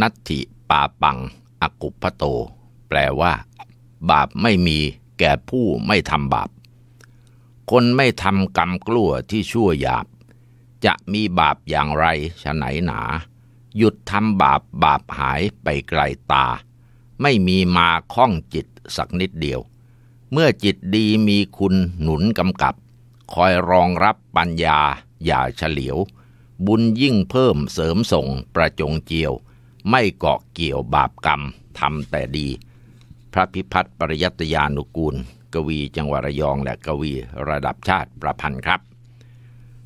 นัตถิปาปัง อกุพโต แปลว่า บาปไม่มีแก่ผู้ไม่ทำบาป คนไม่ทำกรรมกลัวที่ชั่วหยาบ จะมีบาปอย่างไรฉะไหนหนาหยุดทำบาปบาปหายไปไกลตา ไม่มีมาข้องจิตสักนิดเดียว เมื่อจิตดีมีคุณหนุนกำกับ คอยรองรับปัญญาอย่าเฉลียว บุญยิ่งเพิ่มเสริมส่งประจงเจียวไม่เกาะเกี่ยวบาปกรรมทำแต่ดี พระพิพัฒน์ปริยัตยานุกูล กวี จังหวัดระยองและกวีระดับชาติประพันธ์ครับ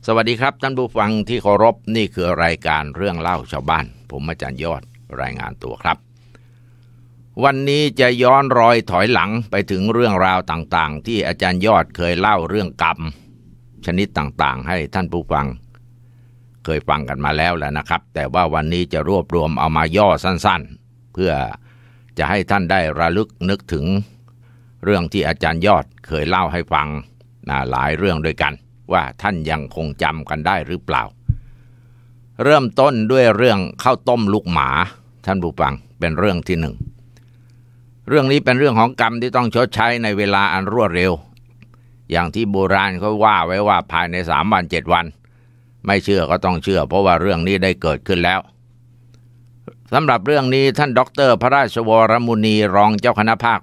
สวัสดีครับท่านผู้ฟังที่เคารพนี่คือรายการเรื่องเล่าชาวบ้าน ผมอาจารย์ยอดรายงานตัวครับ วันนี้จะย้อนรอยถอยหลังไปถึงเรื่องราวต่างๆ ที่อาจารย์ยอดเคยเล่าเรื่องกรรมชนิดต่างๆ ให้ท่านผู้ฟังเคยฟังกันมาแล้วแหละนะครับ แต่ว่าวันนี้จะรวบรวมเอามาย่อสั้นๆ เพื่อจะให้ท่านได้ระลึกนึกถึงเรื่องที่อาจารย์ยอดเคยเล่าให้ฟังนะหลายเรื่องด้วยกัน ว่าท่านยังคงจำกันได้หรือเปล่า เริ่มต้นด้วยเรื่องข้าวต้มลูกหมาท่านผู้ฟังเป็นเรื่องที่หนึ่งเรื่องนี้เป็นเรื่องของกรรมที่ต้องชดใช้ในเวลาอันรวดเร็ว อย่างที่โบราณเขาว่าไว้ว่าภายในสามวันเจ็ดวันไม่เชื่อก็ต้องเชื่อ เพราะว่าเรื่องนี้ได้เกิดขึ้นแล้วสำหรับเรื่องนี้ท่านดรพระราชวรมุนีรองเจ้าคณะภาค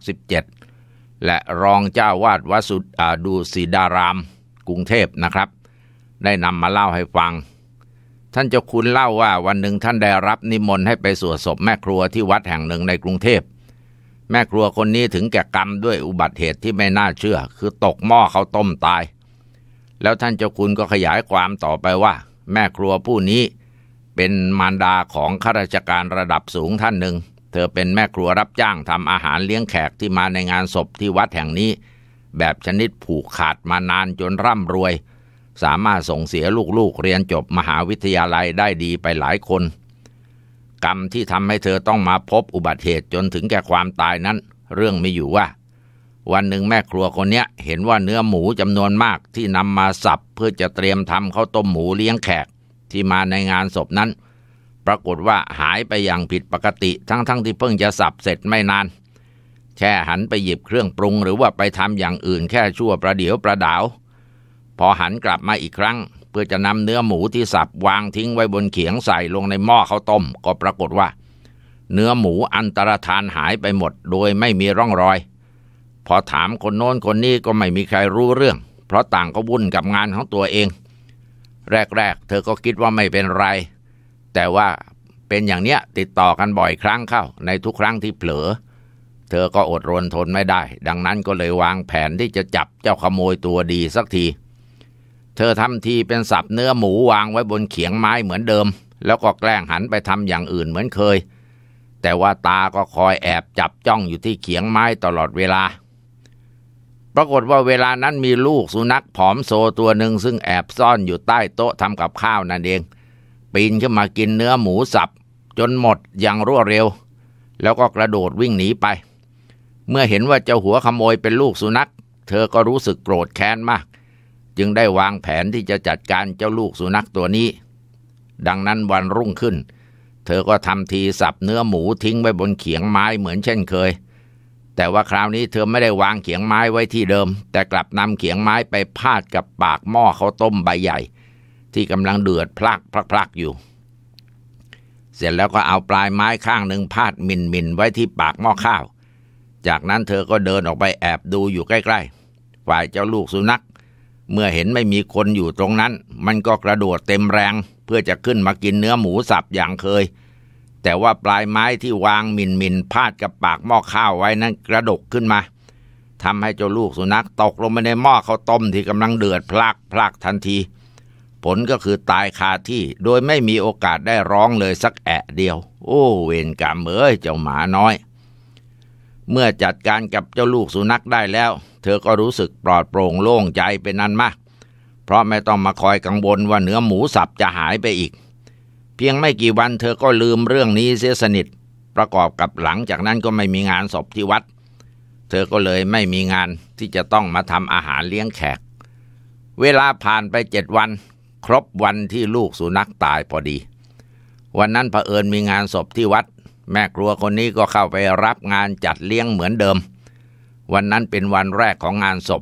17 และรองเจ้าวาดวัสุดูสีดาราม กรุงเทพนะครับ ได้นำมาเล่าให้ฟัง ท่านเจ้าคุณเล่าว่าวันหนึ่งท่านได้รับนิมนต์ให้ไปสวดศพแม่ครัวที่วัดแห่งหนึ่งในกรุงเทพแม่ครัวคนนี้ถึงแก่กรรมด้วยอุบัติเหตุที่ไม่น่าเชื่อ คือตกหม้อเขาต้มตายแล้วท่านเจ้าคุณก็ขยายความต่อไปว่า แม่ครัวผู้นี้เป็นมารดาของข้าราชการระดับสูงท่านหนึ่ง เธอเป็นแม่ครัวรับจ้างทำอาหารเลี้ยงแขกที่มาในงานศพที่วัดแห่งนี้ แบบชนิดผูกขาดมานานจนร่ำรวย สามารถส่งเสียลูกๆเรียนจบมหาวิทยาลัยได้ดีไปหลายคน กรรมที่ทำให้เธอต้องมาพบอุบัติเหตุจนถึงแก่ความตายนั้น เรื่องไม่อยู่ว่าวันหนึ่งแม่ครัวคนเนี้ย เห็นว่าเนื้อหมูจำนวนมากที่นำมาสับเพื่อจะเตรียมทำข้าวต้มหมูเลี้ยงแขกที่มาในงานศพนั้น ปรากฏว่าหายไปอย่างผิดปกติทั้งๆทที่เพิ่งจะสับเสร็จไม่นานแค่หันไปหยิบเครื่องปรุง หรือว่าไปทำอย่างอื่นแค่ชั่วประเดี๋ยวประดาว พอหันกลับมาอีกครั้ง เพื่อจะนำเนื้อหมูที่สับวางทิ้งไว้บนเขียงใส่ลงในหม้อข้าวต้ม ก็ปรากฏว่า เนื้อหมูอันตรธานหายไปหมด โดยไม่มีร่องรอยพอถามคนโน้นคนนี้ก็ไม่มีใครรู้เรื่อง เพราะต่างก็วุ่นกับงานของตัวเอง แรกๆ เธอก็คิดว่าไม่เป็นไร แต่ว่าเป็นอย่างเนี้ยติดต่อกันบ่อยครั้งเข้า ในทุกครั้งที่เผลอ เธอก็อดรนทนไม่ได้ ดังนั้นก็เลยวางแผนที่จะจับเจ้าขโมยตัวดีสักที เธอทำทีเป็นสับเนื้อหมูวางไว้บนเขียงไม้เหมือนเดิม แล้วก็แกล้งหันไปทำอย่างอื่นเหมือนเคย แต่ว่าตา ก็คอยแอบจับจ้องอยู่ที่เขียงไม้ตลอดเวลาปรากฏว่าเวลานั้นมีลูกสุนัขผอมโซตัวหนึ่งซึ่งแอบซ่อนอยู่ใต้โต๊ะทำกับข้าวนั่นเอง ปีนขึ้นมากินเนื้อหมูสับ จนหมดอย่างรวดเร็ว แล้วก็กระโดดวิ่งหนีไป เมื่อเห็นว่าเจ้าหัวขโมยเป็นลูกสุนัขเธอก็รู้สึกโกรธแค้นมาก จึงได้วางแผนที่จะจัดการเจ้าลูกสุนัขตัวนี้ ดังนั้นวันรุ่งขึ้น เธอก็ทำทีสับเนื้อหมูทิ้งไว้บนเขียงไม้เหมือนเช่นเคยแต่ว่าคราวนี้เธอไม่ได้วางเขียงไม้ไว้ที่เดิม แต่กลับนำเขียงไม้ไปพาดกับปากหม้อเขาต้มใบใหญ่ ที่กำลังเดือดพลักพลักอยู่ เสร็จแล้วก็เอาปลายไม้ข้างหนึ่งพาดมินมินไว้ที่ปากหม้อข้าว จากนั้นเธอก็เดินออกไปแอบดูอยู่ใกล้ ๆ ฝ่ายเจ้าลูกสุนัขเมื่อเห็นไม่มีคนอยู่ตรงนั้น มันก็กระโดดเต็มแรงเพื่อจะขึ้นมากินเนื้อหมูสับอย่างเคยแต่ว่าปลายไม้ที่วางมินมินพาดกับปากหม้อข้าวไว้นั้นกระดกขึ้นมาทำให้เจ้าลูกสุนัขตกลงไปในหม้อข้าวต้มที่กำลังเดือดพลากพลากทันที ผลก็คือตายคาที่โดยไม่มีโอกาสได้ร้องเลยสักแอะเดียว โอ้เวรกรรมเอ้ยเจ้าหมาน้อย เมื่อจัดการกับเจ้าลูกสุนัขได้แล้ว เธอก็รู้สึกปลอดโปร่งโล่งใจเป็นนั้นมาก เพราะไม่ต้องมาคอยกังวลว่าเนื้อหมูสับจะหายไปอีกเพียงไม่กี่วันเธอก็ลืมเรื่องนี้เสียสนิทประกอบกับหลังจากนั้นก็ไม่มีงานศพที่วัด เธอก็เลยไม่มีงานที่จะต้องมาทำอาหารเลี้ยงแขก เวลาผ่านไปเจ็ดวันครบวันที่ลูกสุนัขตายพอดี วันนั้นเผอิญมีงานศพที่วัด แม่ครัวคนนี้ก็เข้าไปรับงานจัดเลี้ยงเหมือนเดิม วันนั้นเป็นวันแรกของงานศพ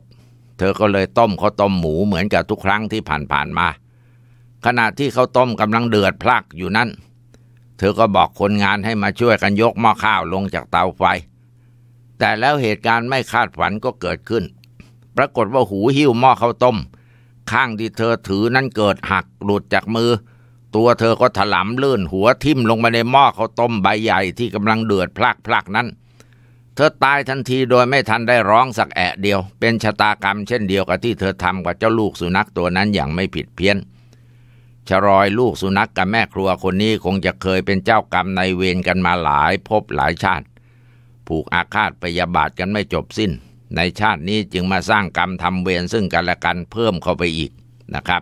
เธอก็เลยต้มข้าวต้มหมูเหมือนกับทุกครั้งที่ผ่านๆมาขณะที่เขาต้มกำลังเดือดพลักอยู่นั้น เธอก็บอกคนงานให้มาช่วยกันยกหม้อข้าวลงจากเตาไฟ แต่แล้วเหตุการณ์ไม่คาดฝันก็เกิดขึ้น ปรากฏว่าหูหิ้วหม้อข้าวต้ม ข้างที่เธอถือนั้นเกิดหักหลุดจากมือ ตัวเธอก็ถลำลื่นหัวทิ่มลงมาในหม้อข้าวต้มใบใหญ่ ที่กำลังเดือดพลักพลักนั้น เธอตายทันทีโดยไม่ทันได้ร้องสักแอะเดียว เป็นชะตากรรมเช่นเดียวกับที่เธอทำกับเจ้าลูกสุนัขตัวนั้นอย่างไม่ผิดเพี้ยนเชรอยลูกสุนัขกกับแม่ครัวคนนี้คงจะเคยเป็นเจ้ากรรมในเวรกันมาหลายพบหลายชาติ ผูกอาฆาตพยาบาทกันไม่จบสิ้น ในชาตินี้จึงมาสร้างกรรมทำเวรซึ่งกันและกันเพิ่มเข้าไปอีกนะครับ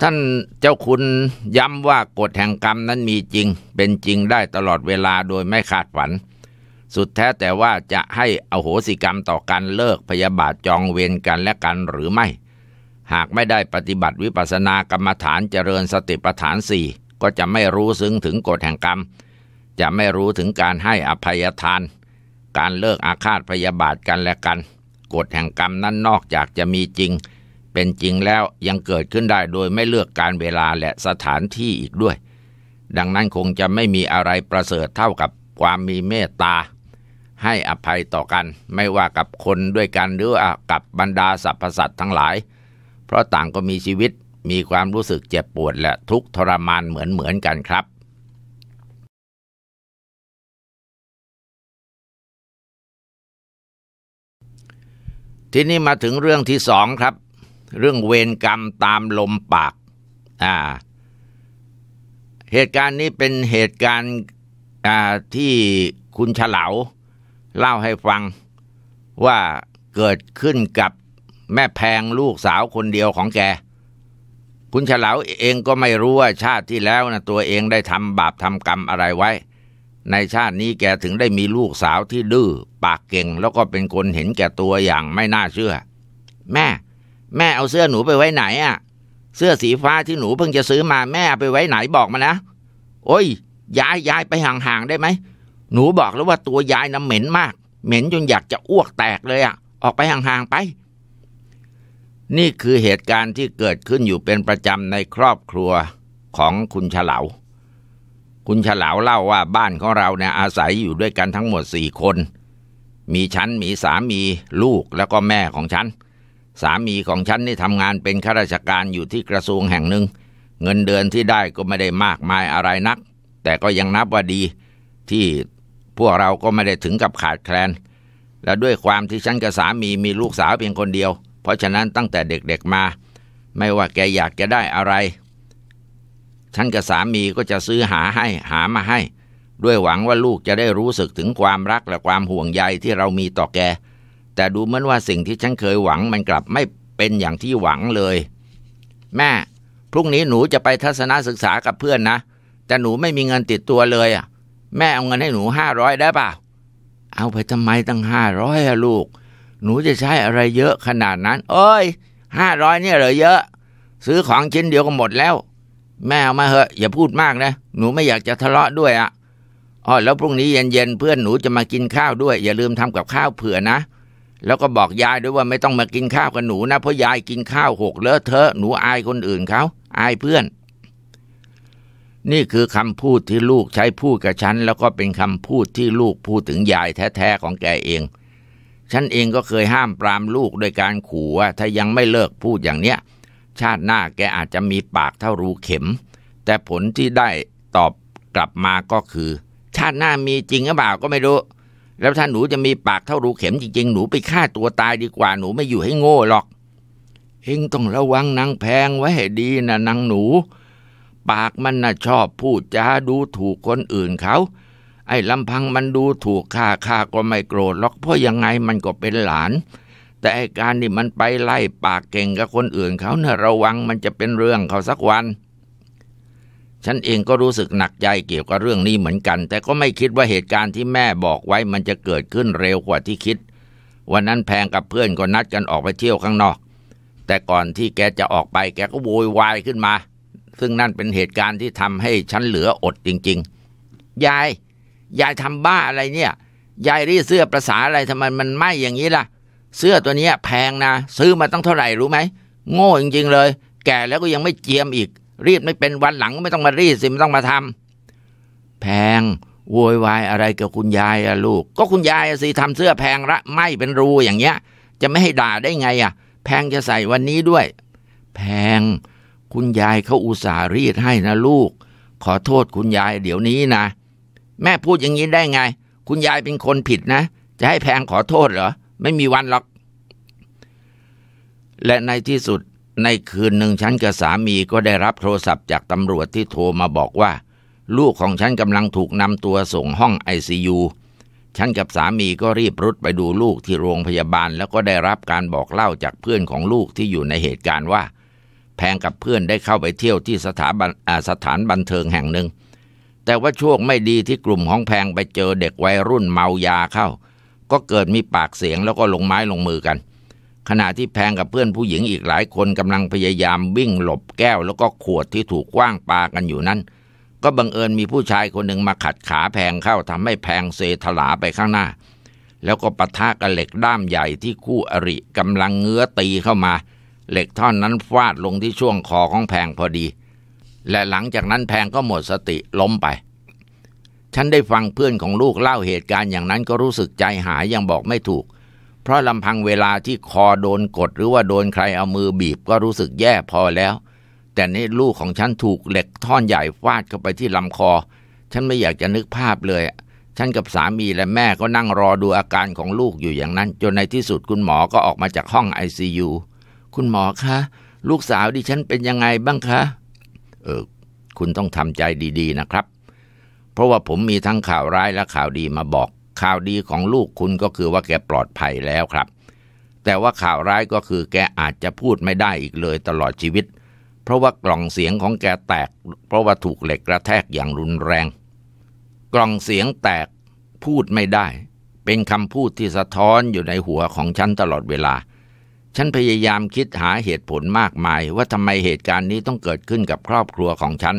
ท่านเจ้าคุณย้ำว่ากฎแห่งกรรมนั้นมีจริง เป็นจริงได้ตลอดเวลาโดยไม่ขาดฝันสุดแท้แต่ว่าจะให้อโหสิกรรมต่อกันเลิกพยาบาทจองเวรกันและกันหรือไม่หากไม่ได้ปฏิบัติวิปัสสนากรรมฐานเจริญสติปัฏฐานสี่ก็จะไม่รู้ซึ้งถึงกฎแห่งกรรม จะไม่รู้ถึงการให้อภัยทาน การเลิกอาฆาตพยาบาทกันและกันกฎแห่งกรรมนั้นนอกจากจะมีจริง เป็นจริงแล้วยังเกิดขึ้นได้โดยไม่เลือกการเวลาและสถานที่อีกด้วย ดังนั้นคงจะไม่มีอะไรประเสริฐเท่ากับความมีเมตตา ให้อภัยต่อกันไม่ว่ากับคนด้วยกันหรือกับบรรดาสรรพสัตว์ทั้งหลายเพราะต่างก็มีชีวิตมีความรู้สึกเจ็บปวดและทุกทรมานเหมือนเหมือนกันครับ ทีนี้มาถึงเรื่องที่สองครับ เรื่องเวรกรรมตามลมปาก อ่า เหตุการณ์นี้เป็นเหตุการณ์ที่คุณฉลาวเล่าให้ฟังว่าเกิดขึ้นกับแม่แพงลูกสาวคนเดียวของแก คุณฉลาวเองก็ไม่รู้ว่า ชาติที่แล้วนะตัวเองได้ทำบาปทำกรรมอะไรไว้ ในชาตินี้แกถึงได้มีลูกสาวที่ดื้อปากเก่ง แล้วก็เป็นคนเห็นแก่ตัวอย่างไม่น่าเชื่อ แม่ แม่เอาเสื้อหนูไปไว้ไหนอะ่ะ เสื้อสีฟ้าที่หนูเพิ่งจะซื้อมาแม่ไปไว้ไหนบอกมานะ โอ้ยยายยายไปห่างๆได้ไหม หนูบอกแล้วว่าตัวยายน้ำเหม็นมาก เหม็นจนอยากจะอ้วกแตกเลยอะ่ะ ออกไปห่างๆไปนี่คือเหตุการณ์ที่เกิดขึ้นอยู่เป็นประจำในครอบครัวของคุณฉลาคุณฉลาเล่าว่าบ้านของเราเนี่ยอาศัยอยู่ด้วยกันทั้งหมดสี่คน มีฉันมีสามีลูกแล้วก็แม่ของฉัน สามีของฉันนี่ทำงานเป็นข้าราชการอยู่ที่กระทรวงแห่งหนึ่ง เงินเดือนที่ได้ก็ไม่ได้มากมายอะไรนัก แต่ก็ยังนับว่าดีที่พวกเราก็ไม่ได้ถึงกับขาดแคลน และด้วยความที่ฉันกับสามีมีลูกสาวเพียงคนเดียวเพราะฉะนั้นตั้งแต่เด็กๆมา ไม่ว่าแกอยากจะได้อะไรฉันกับสามีก็จะซื้อหาให้หามาให้ ด้วยหวังว่าลูกจะได้รู้สึกถึงความรักและความห่วงใยที่เรามีต่อแก แต่ดูเหมือนว่าสิ่งที่ฉันเคยหวังมันกลับไม่เป็นอย่างที่หวังเลย แม่ พรุ่งนี้หนูจะไปทัศนศึกษากับเพื่อนนะ แต่หนูไม่มีเงินติดตัวเลยอ่ะ แม่เอาเงินให้หนูห้าร้อยได้ป่าเอาไปทำไมตั้งห้าร้อยอะลูกหนูจะใช้อะไรเยอะขนาดนั้น เอ้ย ห้าร้อยเนี่ยเหรอเยอะ ซื้อของชิ้นเดียวก็หมดแล้ว แม่เอามาเหอะ อย่าพูดมากนะ หนูไม่อยากจะทะเลาะด้วยอะ่ะอ๋อแล้วพรุ่งนี้เย็นๆ เพื่อนหนูจะมากินข้าวด้วย อย่าลืมทำกับข้าวเผื่อนะ แล้วก็บอกยายด้วยว่าไม่ต้องมากินข้าวกับหนูนะ เพราะยายกินข้าวหก เลอะเทอะหนูอายคนอื่นเขา อายเพื่อน นี่คือคำพูดที่ลูกใช้พูดกับฉัน แล้วก็เป็นคำพูดที่ลูกพูดถึงยายแท้ๆของแกเองฉันเองก็เคยห้ามปรามลูกโดยการขู่ว่าถ้ายังไม่เลิกพูดอย่างเนี้ย ชาติหน้าแกอาจจะมีปากเท่ารูเข็ม แต่ผลที่ได้ตอบกลับมาก็คือ ชาติหน้ามีจริงหรือเปล่าก็ไม่รู้แล้วถ้าหนูจะมีปากเท่ารูเข็มจริงๆ หนูไปฆ่าตัวตายดีกว่าหนูไม่อยู่ให้โง่หรอกเองต้องระวังนางแพงไว้ให้ดีนะนางหนู ปากมันน่ะชอบพูดจาดูถูกคนอื่นเขาไอ้ลำพังมันดูถูกข้าข้าก็ไม่โกรธหรอกเพราะยังไงมันก็เป็นหลาน แต่ไอ้การนี่มันไปไล่ปากเก่งกับคนอื่นเขาเนะ่ะระวังมันจะเป็นเรื่องเขาสักวัน ฉันเองก็รู้สึกหนักใจเกี่ยวกับเรื่องนี้เหมือนกัน แต่ก็ไม่คิดว่าเหตุการณ์ที่แม่บอกไว้มันจะเกิดขึ้นเร็วกว่าที่คิด วันนั้นแพงกับเพื่อนก็นัดกันออกไปเที่ยวข้างนอก แต่ก่อนที่แกจะออกไปแกก็โวยวายขึ้นมา ซึ่งนั่นเป็นเหตุการณ์ที่ทำให้ฉันเหลืออดจริง ๆยายยายทำบ้าอะไรเนี่ย ยายรีดเสื้อประสาอะไรทำไมมันไหมอย่างนี้ล่ะ เสื้อตัวนี้แพงนะ ซื้อมาตั้งเท่าไหร่รู้ไหมโง่จริง ๆ เลย แก่แล้วก็ยังไม่เจียมอีก รีดไม่เป็นวันหลังไม่ต้องมารีดสิไม่ต้องมาทำ แพง โวยวายอะไรกับคุณยายอะลูก ก็คุณยายสิทำเสื้อแพงละไหมเป็นรูอย่างเงี้ย จะไม่ให้ด่าได้ไงอะแพงจะใส่วันนี้ด้วย แพง คุณยายเขาอุตส่าห์รีดให้นะลูก ขอโทษคุณยาย เดี๋ยวนี้นะแม่พูดอย่างนี้ได้ไง คุณยายเป็นคนผิดนะ จะให้แพงขอโทษเหรอ ไม่มีวันหรอก และในที่สุดในคืนหนึ่งฉันกับสามีก็ได้รับโทรศัพท์จากตำรวจที่โทรมาบอกว่า ลูกของฉันกำลังถูกนำตัวส่งห้องไอซียูฉันกับสามีก็รีบรุดไปดูลูกที่โรงพยาบาลแล้วก็ได้รับการบอกเล่าจากเพื่อนของลูกที่อยู่ในเหตุการณ์ว่า แพงกับเพื่อนได้เข้าไปเที่ยวที่สถาบันสถานบันเทิงแห่งหนึ่งแต่ว่าโชคไม่ดีที่กลุ่มของแพงไปเจอเด็กวัยรุ่นเมายาเข้า ก็เกิดมีปากเสียงแล้วก็ลงไม้ลงมือกัน ขณะที่แพงกับเพื่อนผู้หญิงอีกหลายคนกำลังพยายามวิ่งหลบแก้ว แล้วก็ขวดที่ถูกกว้างปากันอยู่นั้น ก็บังเอิญมีผู้ชายคนหนึ่งมาขัดขาแพงเข้าทำให้แพงเซถลาไปข้างหน้า แล้วก็ปะทะกับเหล็กด้ามใหญ่ที่คู่อริกำลังเงื้อตีเข้ามา เหล็กท่อนนั้นฟาดลงที่ช่วงคอของแพงพอดีและหลังจากนั้นแพงก็หมดสติล้มไป ฉันได้ฟังเพื่อนของลูกเล่าเหตุการณ์อย่างนั้นก็รู้สึกใจหายยังบอกไม่ถูก เพราะลำพังเวลาที่คอโดนกดหรือว่าโดนใครเอามือบีบก็รู้สึกแย่พอแล้ว แต่นี่ลูกของฉันถูกเหล็กท่อนใหญ่ฟาดเข้าไปที่ลำคอ ฉันไม่อยากจะนึกภาพเลย ฉันกับสามีและแม่ก็นั่งรอดูอาการของลูกอยู่อย่างนั้นจนในที่สุดคุณหมอก็ออกมาจากห้องไอซูคุณหมอคะ ลูกสาวดิฉันเป็นยังไงบ้างคะเออคุณต้องทำใจดีๆนะครับ เพราะว่าผมมีทั้งข่าวร้ายและข่าวดีมาบอก ข่าวดีของลูกคุณก็คือว่าแกปลอดภัยแล้วครับ แต่ว่าข่าวร้ายก็คือแกอาจจะพูดไม่ได้อีกเลยตลอดชีวิต เพราะว่ากล่องเสียงของแกแตก เพราะว่าถูกเหล็กกระแทกอย่างรุนแรง กล่องเสียงแตกพูดไม่ได้เป็นคำพูดที่สะท้อนอยู่ในหัวของฉันตลอดเวลาฉันพยายามคิดหาเหตุผลมากมาย ว่าทำไมเหตุการณ์นี้ต้องเกิดขึ้นกับครอบครัวของฉัน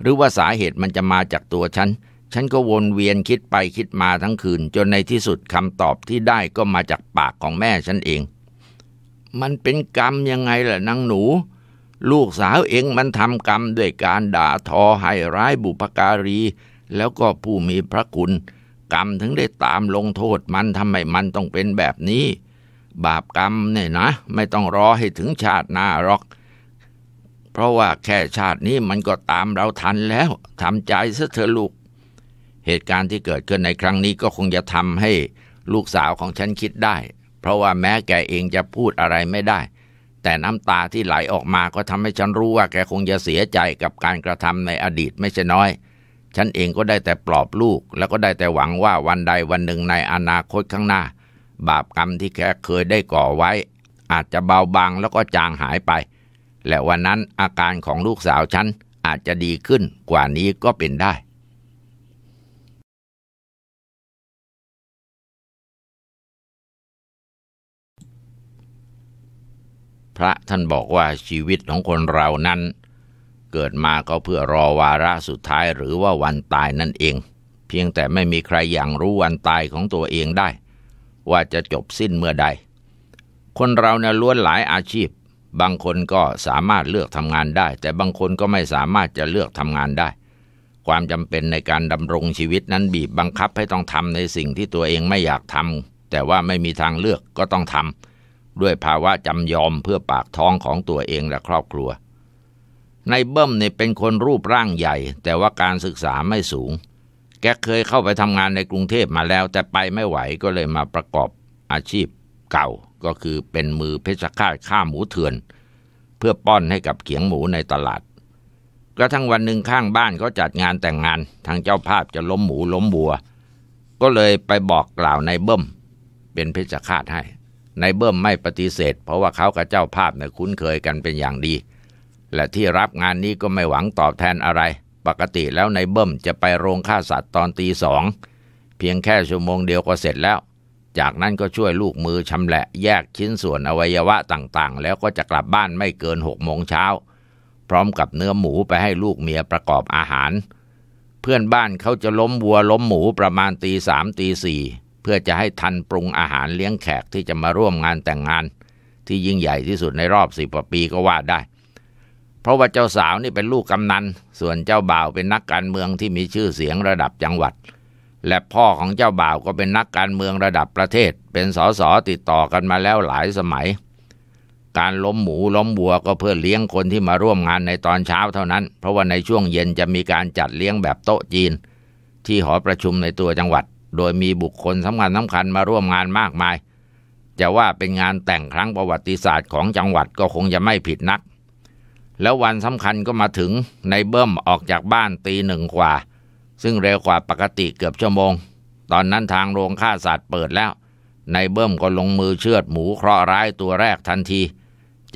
หรือว่าสาเหตุมันจะมาจากตัวฉัน ฉันก็วนเวียนคิดไปคิดมาทั้งคืนจนในที่สุดคำตอบที่ได้ก็มาจากปากของแม่ฉันเอง มันเป็นกรรมยังไงล่ะนางหนู ลูกสาวเองมันทำกรรมด้วยการด่าทอให้ร้ายบุพการีแล้วก็ผู้มีพระคุณ กรรมถึงได้ตามลงโทษมันทำไมมันต้องเป็นแบบนี้บาปกรรมเนี่ยนะ ไม่ต้องรอให้ถึงชาติหน้าหรอก เพราะว่าแค่ชาตินี้มันก็ตามเราทันแล้วทำใจซะเถอะลูก เหตุการณ์ที่เกิดขึ้นในครั้งนี้ก็คงจะทำให้ ลูกสาวของฉันคิดได้ เพราะว่าแม้แกเองจะพูดอะไรไม่ได้ แต่น้ำตาที่ไหลออกมาก็ทำให้ฉันรู้ว่า แกคงจะเสียใจกับการกระทำในอดีตไม่ใช่น้อย ฉันเองก็ได้แต่ปลอบลูก แล้วก็ได้แต่หวังว่าวันใดวันหนึ่งในอนาคตข้างหน้าบาปกรรมที่แกเคยได้ก่อไว้อาจจะเบาบางแล้วก็จางหายไป และวันนั้นอาการของลูกสาวฉันอาจจะดีขึ้นกว่านี้ก็เป็นได้ พระท่านบอกว่าชีวิตของคนเรานั้น เกิดมาก็เพื่อรอวาระสุดท้ายหรือว่าวันตายนั่นเอง เพียงแต่ไม่มีใครอย่างรู้วันตายของตัวเองได้ว่าจะจบสิ้นเมื่อใด คนเราเนี่ยล้วนหลายอาชีพ บางคนก็สามารถเลือกทำงานได้ แต่บางคนก็ไม่สามารถจะเลือกทำงานได้ ความจำเป็นในการดำรงชีวิตนั้นบีบบังคับให้ต้องทำในสิ่งที่ตัวเองไม่อยากทำแต่ว่าไม่มีทางเลือกก็ต้องทำด้วยภาวะจำยอมเพื่อปากท้องของตัวเองและครอบครัว ในเบิ้มเนี่ยเป็นคนรูปร่างใหญ่ แต่ว่าการศึกษาไม่สูงแกเคยเข้าไปทำงานในกรุงเทพมาแล้วแต่ไปไม่ไหวก็เลยมาประกอบอาชีพเก่าก็คือเป็นมือเพชฌฆาตฆ่าหมูเถื่อนเพื่อป้อนให้กับเขียงหมูในตลาดกระทั่งวันหนึ่งข้างบ้านเขาจัดงานแต่งงานทางเจ้าภาพจะล้มหมูล้มบัว ก็เลยไปบอกกล่าวนายเบิ้มเป็นเพชฌฆาตให้นายเบิ้มไม่ปฏิเสธ เพราะว่าเขากับเจ้าภาพเนี่ยคุ้นเคยกันเป็นอย่างดี และที่รับงานนี้ก็ไม่หวังตอบแทนอะไรปกติแล้วในเบิ้มจะไปโรงฆ่าสัตว์ตอนตีสองเพียงแค่ชั่วโมงเดียวก็เสร็จแล้ว จากนั้นก็ช่วยลูกมือชำแหละ แยกชิ้นส่วนอวัยวะต่างๆ แล้วก็จะกลับบ้านไม่เกินหกโมงเช้าพร้อมกับเนื้อหมูไปให้ลูกเมียประกอบอาหาร เพื่อนบ้านเขาจะล้มวัวล้มหมูประมาณตีสามตีสี่เพื่อจะให้ทันปรุงอาหารเลี้ยงแขกที่จะมาร่วมงานแต่งงาน ที่ยิ่งใหญ่ที่สุดในรอบสิบกว่าปีก็ว่าได้เพราะว่าเจ้าสาวนี่เป็นลูกกำนัน ส่วนเจ้าบ่าวเป็นนักการเมืองที่มีชื่อเสียงระดับจังหวัด และพ่อของเจ้าบ่าวก็เป็นนักการเมืองระดับประเทศ เป็นสสติดต่อกันมาแล้วหลายสมัย การล้มหมูล้มบัวก็เพื่อเลี้ยงคนที่มาร่วมงานในตอนเช้าเท่านั้น เพราะว่าในช่วงเย็นจะมีการจัดเลี้ยงแบบโต๊ะจีน ที่หอประชุมในตัวจังหวัด โดยมีบุคคลสำคัญสำคัญมาร่วมงานมากมาย จะว่าเป็นงานแต่งครั้งประวัติศาสตร์ของจังหวัดก็คงจะไม่ผิดนักแล้ววันสำคัญก็มาถึงในเบิ้มออกจากบ้านตีหนึ่งกว่า ซึ่งเร็วกว่าปกติเกือบชั่วโมง ตอนนั้นทางโรงฆ่าสัตว์เปิดแล้ว ในเบิ้มก็ลงมือเชือดหมูเคราะห์ร้ายตัวแรกทันที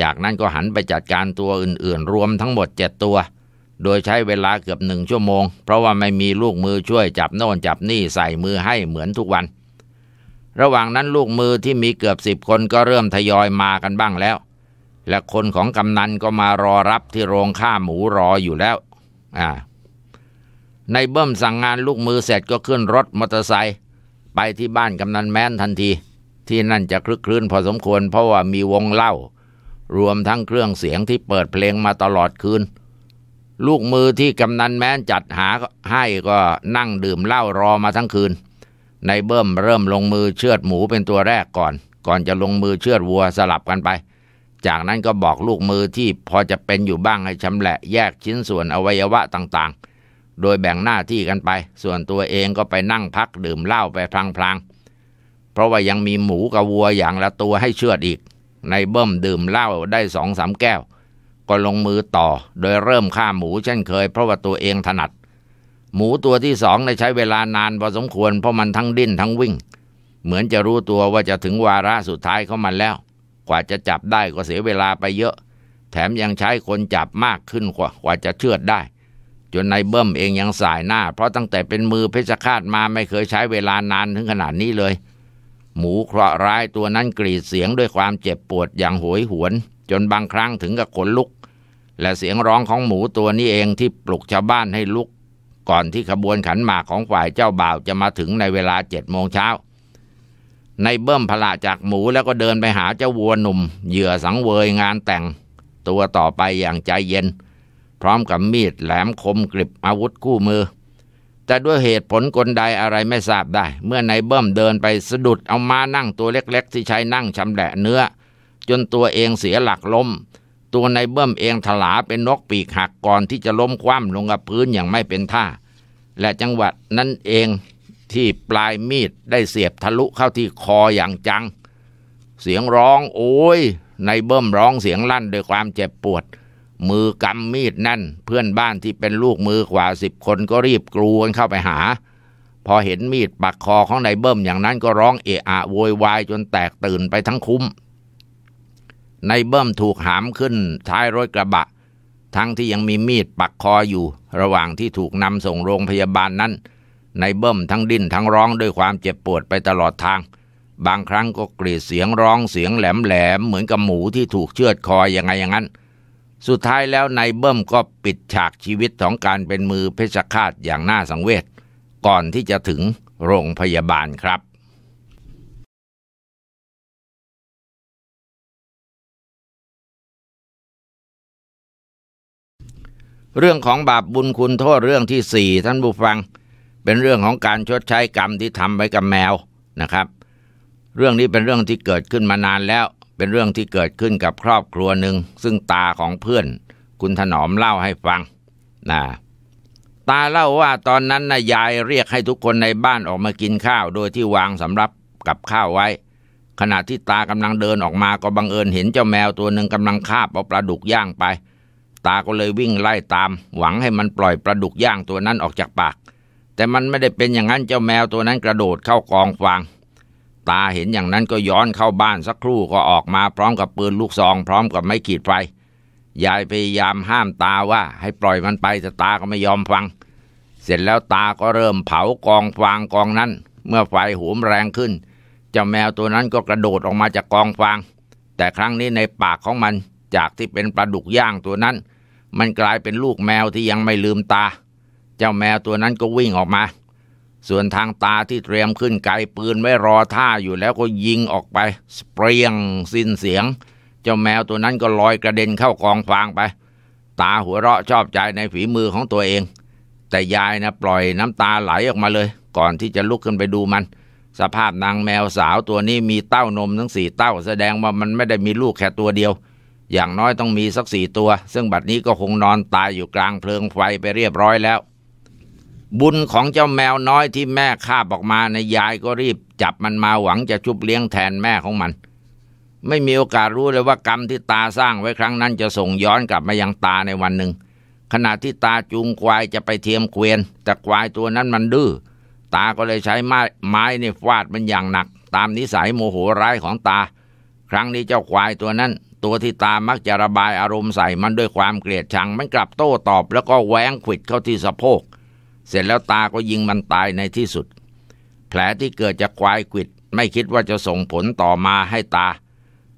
จากนั้นก็หันไปจัดการตัวอื่นๆรวมทั้งหมดเจ็ดตัว โดยใช้เวลาเกือบหนึ่งชั่วโมง เพราะว่าไม่มีลูกมือช่วยจับโน่นจับนี่ใส่มือให้เหมือนทุกวัน ระหว่างนั้นลูกมือที่มีเกือบสิบคนก็เริ่มทยอยมากันบ้างแล้วและคนของกำนันก็มารอรับที่โรงฆ่าหมูรออยู่แล้วอ่าในเบิ้มสั่งงานลูกมือเสร็จก็ขึ้นรถมอเตอร์ไซค์ไปที่บ้านกำนันแม้นทันที ที่นั่นจะคลึกคลื้นพอสมควรเพราะว่ามีวงเล่า รวมทั้งเครื่องเสียงที่เปิดเพลงมาตลอดคืน ลูกมือที่กำนันแม้นจัดหาให้ก็นั่งดื่มเหล้ารอมาทั้งคืนในเบิ้มเริ่มลงมือเชือดหมูเป็นตัวแรกก่อน ก่อนจะลงมือเชือดวัวสลับกันไปจากนั้นก็บอกลูกมือที่พอจะเป็นอยู่บ้างให้ชำแหละ แยกชิ้นส่วนอวัยวะต่างๆ โดยแบ่งหน้าที่กันไป ส่วนตัวเองก็ไปนั่งพักดื่มเหล้าไปพลางๆ เพราะว่ายังมีหมูกับวัวอย่างละตัวให้เชื่อดอีก ในเบิ่มดื่มเหล้าได้สองสามแก้ว ก็ลงมือต่อโดยเริ่มฆ่าหมูเช่นเคย เพราะว่าตัวเองถนัด หมูตัวที่สองได้ใช้เวลานานพอสมควรเพราะมันทั้งดิ้นทั้งวิ่ง เหมือนจะรู้ตัวว่าจะถึงวาระสุดท้ายของมันแล้วกว่าจะจับได้ก็เสียเวลาไปเยอะแถมยังใช้คนจับมากขึ้นกว่ากว่าจะเชือดได้ จนนายเบิ้มเองยังสายหน้าเพราะตั้งแต่เป็นมือเพชฌฆาตมาไม่เคยใช้เวลานานถึงขนาดนี้เลย หมูเคราะห์ร้ายตัวนั้นกรีดเสียงด้วยความเจ็บปวดอย่างโหยหวนจนบางครั้งถึงกับขนลุกและเสียงร้องของหมูตัวนี้เองที่ปลุกชาวบ้านให้ลุก ก่อนที่ขบวนขันหมากของฝ่ายเจ้าบ่าวจะมาถึงในเวลาเจ็ดโมงเช้าในเบิ้มพละจากหมูแล้วก็เดินไปหาเจ้าวัวหนุ่ม เหยื่อสังเวยงานแต่ง ตัวต่อไปอย่างใจเย็น พร้อมกับมีดแหลมคมกริบอาวุธคู่มือ แต่ด้วยเหตุผลกลใดอะไรไม่ทราบได้ เมื่อนายเบิ้มเดินไปสะดุดเอาม้านั่งตัวเล็กๆ ที่ใช้นั่งชำแหละเนื้อ จนตัวเองเสียหลักล้ม ตัวนายเบิ้มเองถลาเป็นนกปีกหักก่อนที่จะล้มคว่ำลงกับพื้นอย่างไม่เป็นท่า และจังหวัดนั้นเองที่ปลายมีดได้เสียบทะลุเข้าที่คออย่างจัง เสียงร้องโอ้ยในเบิ่มร้องเสียงลั่นด้วยความเจ็บปวด มือกำมีดนั่นเพื่อนบ้านที่เป็นลูกมือกว่าสิบคนก็รีบกรูกันเข้าไปหา พอเห็นมีดปักคอของนายเบิ่มอย่างนั้นก็ร้องเอะอะโวยวายจนแตกตื่นไปทั้งคุ้มนายเบิ่มถูกหามขึ้น ท้ายรถกระบะ ทั้งที่ยังมีมีดปักคออยู่ ระหว่างที่ถูกนำส่งโรงพยาบาลนั้นในเบิ้มทั้งดิ้นทั้งร้องด้วยความเจ็บปวดไปตลอดทาง บางครั้งก็กรีดเสียงร้องเสียงแหลมแหลมเหมือนกับหมูที่ถูกเชือดคอยยังไงอย่างนั้น สุดท้ายแล้วนายเบิ้มก็ปิดฉากชีวิตของการเป็นมือเพชฌฆาตอย่างน่าสังเวชก่อนที่จะถึงโรงพยาบาลครับ เรื่องของบาปบุญคุณโทษเรื่องที่สี่ท่านผู้ฟังเป็นเรื่องของการชดใช้กรรมที่ทำไว้กับแมวนะครับ เรื่องนี้เป็นเรื่องที่เกิดขึ้นมานานแล้ว เป็นเรื่องที่เกิดขึ้นกับครอบครัวหนึ่ง ซึ่งตาของเพื่อน คุณถนอมเล่าให้ฟังนะตาเล่าว่าตอนนั้นนะยายเรียกให้ทุกคนในบ้านออกมากินข้าวโดยที่วางสำรับกับข้าวไว้ ขณะที่ตากำลังเดินออกมาก็บังเอิญเห็นเจ้าแมวตัวหนึ่งกำลังคาบเอาปลาดุกย่างไป ตาก็เลยวิ่งไล่ตาม หวังให้มันปล่อยปลาดุกย่างตัวนั้นออกจากปากแต่มันไม่ได้เป็นอย่างนั้นเจ้าแมวตัวนั้นกระโดดเข้ากองฟาง ตาเห็นอย่างนั้นก็ย้อนเข้าบ้านสักครู่ก็ออกมาพร้อมกับปืนลูกซอง พร้อมกับไม้ขีดไฟ ยายพยายามห้ามตาว่าให้ปล่อยมันไปแต่ตาก็ไม่ยอมฟัง เสร็จแล้วตาก็เริ่มเผากองฟางกองนั้น เมื่อไฟหูมแรงขึ้น เจ้าแมวตัวนั้นก็กระโดดออกมาจากกองฟางแต่ครั้งนี้ในปากของมัน จากที่เป็นปลาดุกย่างตัวนั้น มันกลายเป็นลูกแมวที่ยังไม่ลืมตาเจ้าแมวตัวนั้นก็วิ่งออกมา ส่วนทางตาที่เตรียมขึ้นไกปืน ไว่รอท่าอยู่แล้วก็ยิงออกไป สเปรียงสิ้นเสียง เจ้าแมวตัวนั้นก็ลอยกระเด็นเข้ากองฟางไป ตาหัวเราะชอบใจในฝีมือของตัวเอง แต่ยายนะปล่อยน้ำตาไหลออกมาเลย ก่อนที่จะลุกขึ้นไปดูมัน สภาพนางแมวสาวตัวนี้มีเต้านมทั้งสี่เต้าแสดงว่ามันไม่ได้มีลูกแค่ตัวเดียว อย่างน้อยต้องมีสักสี่ตัว ซึ่งบัดนี้ก็คงนอนตายอยู่กลางเพลิงไฟไปเรียบร้อยแล้วบุญของเจ้าแมวน้อยที่แม่ฆ่าบออกมาในยายก็รีบจับมันมาหวังจะชุบเลี้ยงแทนแม่ของมัน ไม่มีโอกาสรู้เลยว่ากรรมที่ตาสร้างไว้ครั้งนั้นจะส่งย้อนกลับมายังตาในวันหนึ่ง ขณะที่ตาจูงควายจะไปเทียมเกวียนแต่ควายตัวนั้นมันดื้อตาก็เลยใช้ไม้ไม้นี่ฟาดมันอย่างหนัก ตามนิสัยโมโหร้ายของตา ครั้งนี้เจ้าควายตัวนั้น ตัวที่ตามักจะระบายอารมณ์ใส่มันด้วยความเกลียดชัง มันกลับโต้ตอบ แล้วก็แหวงขิดเข้าที่สะโพกเสร็จแล้วตาก็ยิงมันตายในที่สุด แผลที่เกิดจากควายกิด ไม่คิดว่าจะส่งผลต่อมาให้ตา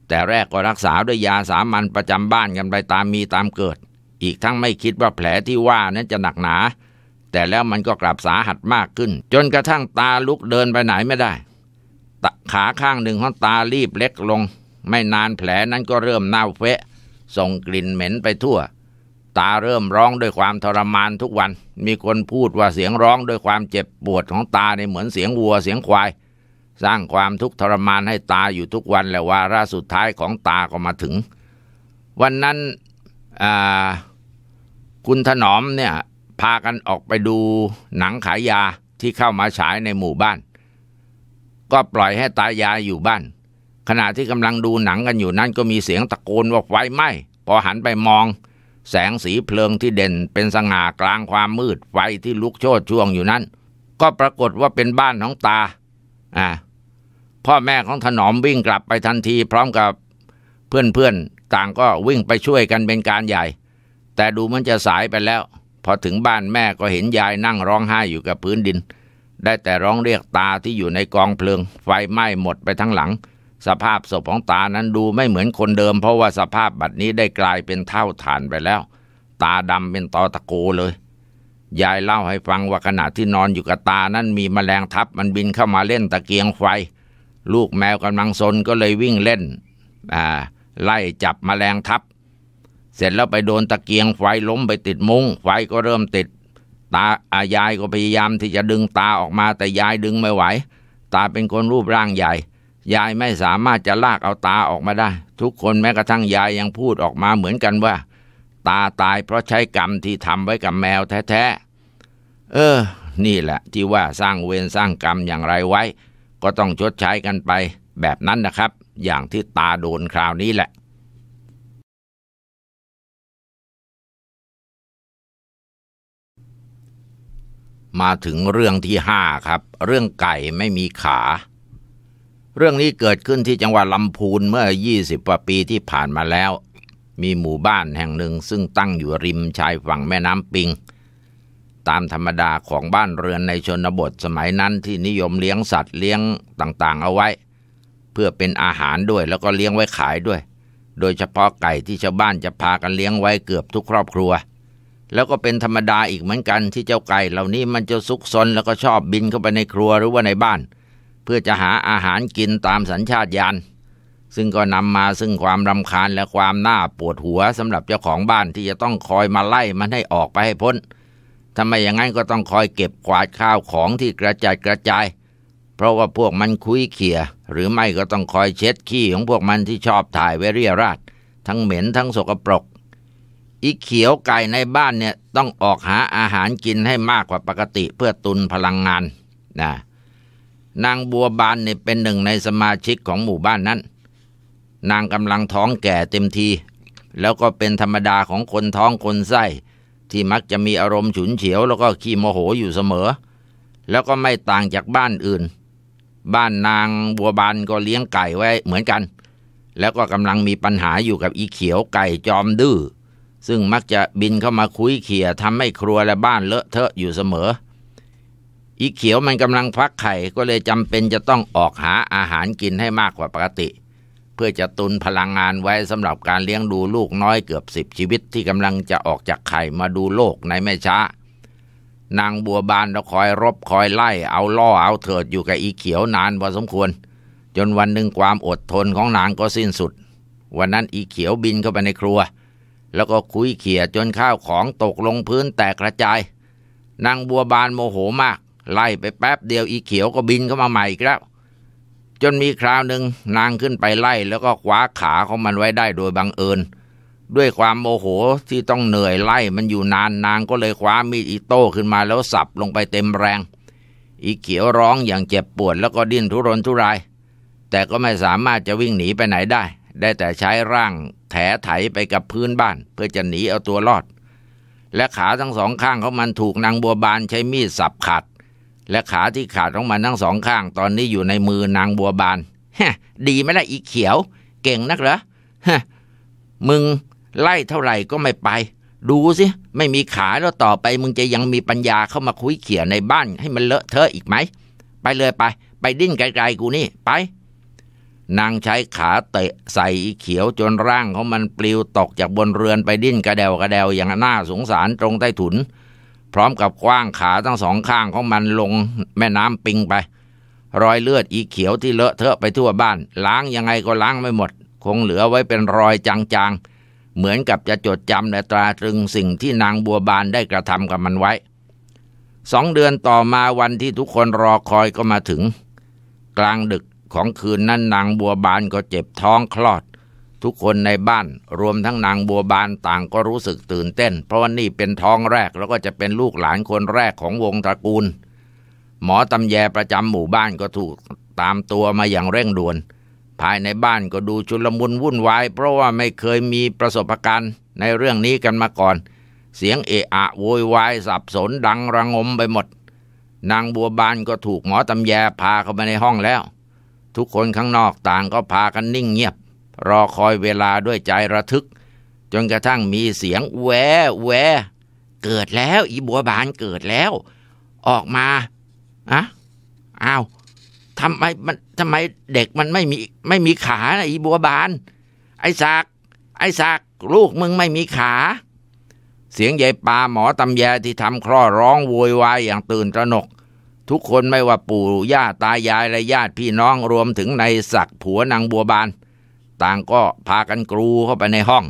แต่แรกก็รักษาด้วยยาสามัญประจำบ้านกันไปตามมีตามเกิด อีกทั้งไม่คิดว่าแผลที่ว่านั้นจะหนักหนา แต่แล้วมันก็กลับสาหัสมากขึ้น จนกระทั่งตาลุกเดินไปไหนไม่ได้ขาข้างหนึ่งของตารีบเล็กลง ไม่นานแผลนั้นก็เริ่มเน่าเฟะ ส่งกลิ่นเหม็นไปทั่วตาเริ่มร้องด้วยความทรมานทุกวัน มีคนพูดว่าเสียงร้องด้วยความเจ็บปวดของตาในเหมือนเสียงวัวเสียงควาย สร้างความทุกข์ทรมานให้ตาอยู่ทุกวันและวาระสุดท้ายของตาก็มาถึง วันนั้นคุณถนอมเนี่ยพากันออกไปดูหนังขายยาที่เข้ามาฉายในหมู่บ้าน ก็ปล่อยให้ตายายอยู่บ้าน ขณะที่กำลังดูหนังกันอยู่นั่นก็มีเสียงตะโกนว่าไฟไหม้พอหันไปมองแสงสีเพลิงที่เด่นเป็นสง่ากลางความมืด ไฟที่ลุกโชนช่วงอยู่นั้น ก็ปรากฏว่าเป็นบ้านของตาอ่าพ่อแม่ของถนอมวิ่งกลับไปทันทีพร้อมกับเพื่อนๆต่างก็วิ่งไปช่วยกันเป็นการใหญ่ แต่ดูมันจะสายไปแล้ว พอถึงบ้านแม่ก็เห็นยายนั่งร้องไห้อยู่กับพื้นดิน ได้แต่ร้องเรียกตาที่อยู่ในกองเพลิง ไฟไหม้หมดไปทั้งหลังสภาพศพของตานั้นดูไม่เหมือนคนเดิมเพราะว่าสภาพบัดนี้ได้กลายเป็นเท่าฐานไปแล้ว ตาดำเป็นตอตะโกเลย ยายเล่าให้ฟังว่าขณะที่นอนอยู่กับตานั้นมีมแมลงทับมันบินเข้ามาเล่นตะเกียงไฟ ลูกแมวกำลังซนก็เลยวิ่งเล่นไล่จับมแมลงทับ เสร็จแล้วไปโดนตะเกียงไฟล้มไปติดมุง้งไฟก็เริ่มติด ตาอายายก็พยายามที่จะดึงตาออกมาแต่ยายดึงไม่ไหวตาเป็นคนรูปร่างใหญ่ยายไม่สามารถจะลากเอาตาออกมาได้ ทุกคนแม้กระทั่งยายยังพูดออกมาเหมือนกันว่า ตาตายเพราะใช้กรรมที่ทำไว้กับแมวแท้ ๆ เออ นี่แหละที่ว่าสร้างเวรสร้างกรรมอย่างไรไว้ ก็ต้องชดใช้กันไป แบบนั้นนะครับ อย่างที่ตาโดนคราวนี้แหละ มาถึงเรื่องที่ห้าครับ เรื่องไก่ไม่มีขาเรื่องนี้เกิดขึ้นที่จังหวัดลำพูน เมื่อ20กว่าปีที่ผ่านมาแล้ว มีหมู่บ้านแห่งหนึ่งซึ่งตั้งอยู่ริมชายฝั่งแม่น้ำปิง ตามธรรมดาของบ้านเรือนในชนบทสมัยนั้น ที่นิยมเลี้ยงสัตว์เลี้ยงต่างๆ เอาไว้ เพื่อเป็นอาหารด้วยแล้วก็เลี้ยงไว้ขายด้วย โดยเฉพาะไก่ที่ชาวบ้านจะพากันเลี้ยงไว้เกือบทุกครอบครัว แล้วก็เป็นธรรมดาอีกเหมือนกันที่เจ้าไก่ เหล่านี้มันจะซุกซนแล้วก็ชอบบินเข้าไปในครัวหรือว่าในบ้านเเพื่อจะหาอาหารกินตามสัญชาตญาณซึ่งก็นำมาซึ่งความรำคาญและความน่าปวดหัวสำหรับเจ้าของบ้านที่จะต้องคอยมาไล่มันให้ออกไปให้พ้นทำไมอย่างนั้นก็ต้องคอยเก็บกวาดข้าวของที่กระจายกระจาย เพราะว่าพวกมันคุยเขี่ยหรือไม่ก็ต้องคอยเช็ดขี้ของพวกมันที่ชอบถ่ายไว้เรียราดทั้งเหม็นทั้งสกปรก อีกเขียวไก่ในบ้านเนี่ยต้องออกหาอาหารกินให้มากกว่าปกติเพื่อตุนพลังงานนะนางบัวบานเนี่ยเป็นหนึ่งในสมาชิกของหมู่บ้านนั้น นางกำลังท้องแก่เต็มที แล้วก็เป็นธรรมดาของคนท้องคนไส้ ที่มักจะมีอารมณ์ฉุนเฉียว แล้วก็ขี้โมโหอยู่เสมอ แล้วก็ไม่ต่างจากบ้านอื่น บ้านนางบัวบานก็เลี้ยงไก่ไว้เหมือนกัน แล้วก็กำลังมีปัญหาอยู่กับอีเขียวไก่จอมดื้อ ซึ่งมักจะบินเข้ามาคุยเขี่ยทำให้ครัวและบ้านเลอะเทอะอยู่เสมออีเขียวมันกำลังฟักไข่ก็เลยจำเป็นจะต้องออกหาอาหารกินให้มากกว่าปกติ เพื่อจะตุนพลังงานไว้สำหรับการเลี้ยงดูลูกน้อยเกือบสิบชีวิตที่กำลังจะออกจากไข่มาดูโลกในไม่ช้านางบัวบานเราคอยรบคอยไล่เอาล่อเอาเถิดอยู่กับอีเขียวนานพอสมควร จนวันหนึ่งความอดทนของนางก็สิ้นสุด วันนั้นอีเขียวบินเข้าไปในครัว แล้วก็คุยเขียจนข้าวของตกลงพื้นแตกกระจาย นางบัวบานโมโหมากไล่ไปแป๊บเดียว อีเขียวก็บิน เข้ามาใหม่อีกแล้วจนมีคราวหนึ่งนางขึ้นไปไล่แล้วก็คว้าขาของมันไว้ได้โดยบังเอิญด้วยความโมโหที่ต้องเหนื่อยไล่มันอยู่นานนางก็เลยคว้ามีดอิโต้ขึ้นมาแล้วสับลงไปเต็มแรง อีเขียวร้องอย่างเจ็บปวดแล้วก็ดิ้นทุรนทุราย แต่ก็ไม่สามารถจะวิ่งหนีไปไหนได้ ได้แต่ใช้ร่างแถไถไปกับพื้นบ้าน เพื่อจะหนีเอาตัวรอด และขาทั้งสองข้างของมันถูกนางบัวบานใช้มีดสับขาดและขาที่ขาดของมันทั้งสองข้าง ตอนนี้อยู่ในมือนางบัวบานฮะดีไหมล่ะอีเขียว เก่งนักเหรอฮะมึงไล่เท่าไหร่ก็ไม่ไป ดูสิไม่มีขาแล้วต่อไป มึงจะยังมีปัญญาเข้ามาคุยเขี่ยในบ้าน ให้มันเลอะเทอะอีกไหม ไปเลยไป ไปดิ้นไกล ๆ กูนี่ไป นางใช้ขาเตะใส่อีเขียวจนร่างของมันปลิวตกจากบนเรือนไปดิ้นกระเดวกระเดวอย่างหน้าสงสารตรงใต้ถุนพร้อมกับคว้างขาทั้งสองข้างของมันลงแม่น้ำปิงไป รอยเลือดอีเขียวที่เลอะเทอะไปทั่วบ้าน ล้างยังไงก็ล้างไม่หมด คงเหลือไว้เป็นรอยจางๆเหมือนกับจะจดจำในตราตรึงสิ่งที่นางบัวบานได้กระทำกับมันไว้สองเดือนต่อมาวันที่ทุกคนรอคอยก็มาถึง กลางดึกของคืนนั้นนางบัวบานก็เจ็บท้องคลอดทุกคนในบ้านรวมทั้งนางบัวบานต่างก็รู้สึกตื่นเต้นเพราะว่านี่เป็นท้องแรกแล้วก็จะเป็นลูกหลานคนแรกของวงตระกูล หมอตำแยประจำหมู่บ้านก็ถูกตามตัวมาอย่างเร่งด่วน ภายในบ้านก็ดูชุลมุนวุ่นวายเพราะว่าไม่เคยมีประสบการณ์ในเรื่องนี้กันมาก่อน เสียงเอะอะโวยวายสับสนดังระงมไปหมด นางบัวบานก็ถูกหมอตำแยพาเข้าไปในห้องแล้ว ทุกคนข้างนอกต่างก็พากันนิ่งเงียบรอคอยเวลาด้วยใจระทึก จนกระทั่งมีเสียงแหวแหวเกิดแล้วอีบัวบานเกิดแล้ว ออกมาอะอ้าวทำไมมันทำไมเด็กมันไม่มีไม่มีขานะอีบัวบาน ไอ้ศักไอ้ศักลูกมึงไม่มีขา เสียงยญ่ปาหมอตำแยที่ทำคลอดร้องโวยวายอย่างตื่นตระหนก ทุกคนไม่ว่าปู่ย่าตายายและญาติพี่น้องรวมถึงในศักผัวนางบัวบานต่างก็พากันกรูเข้าไปในห้อง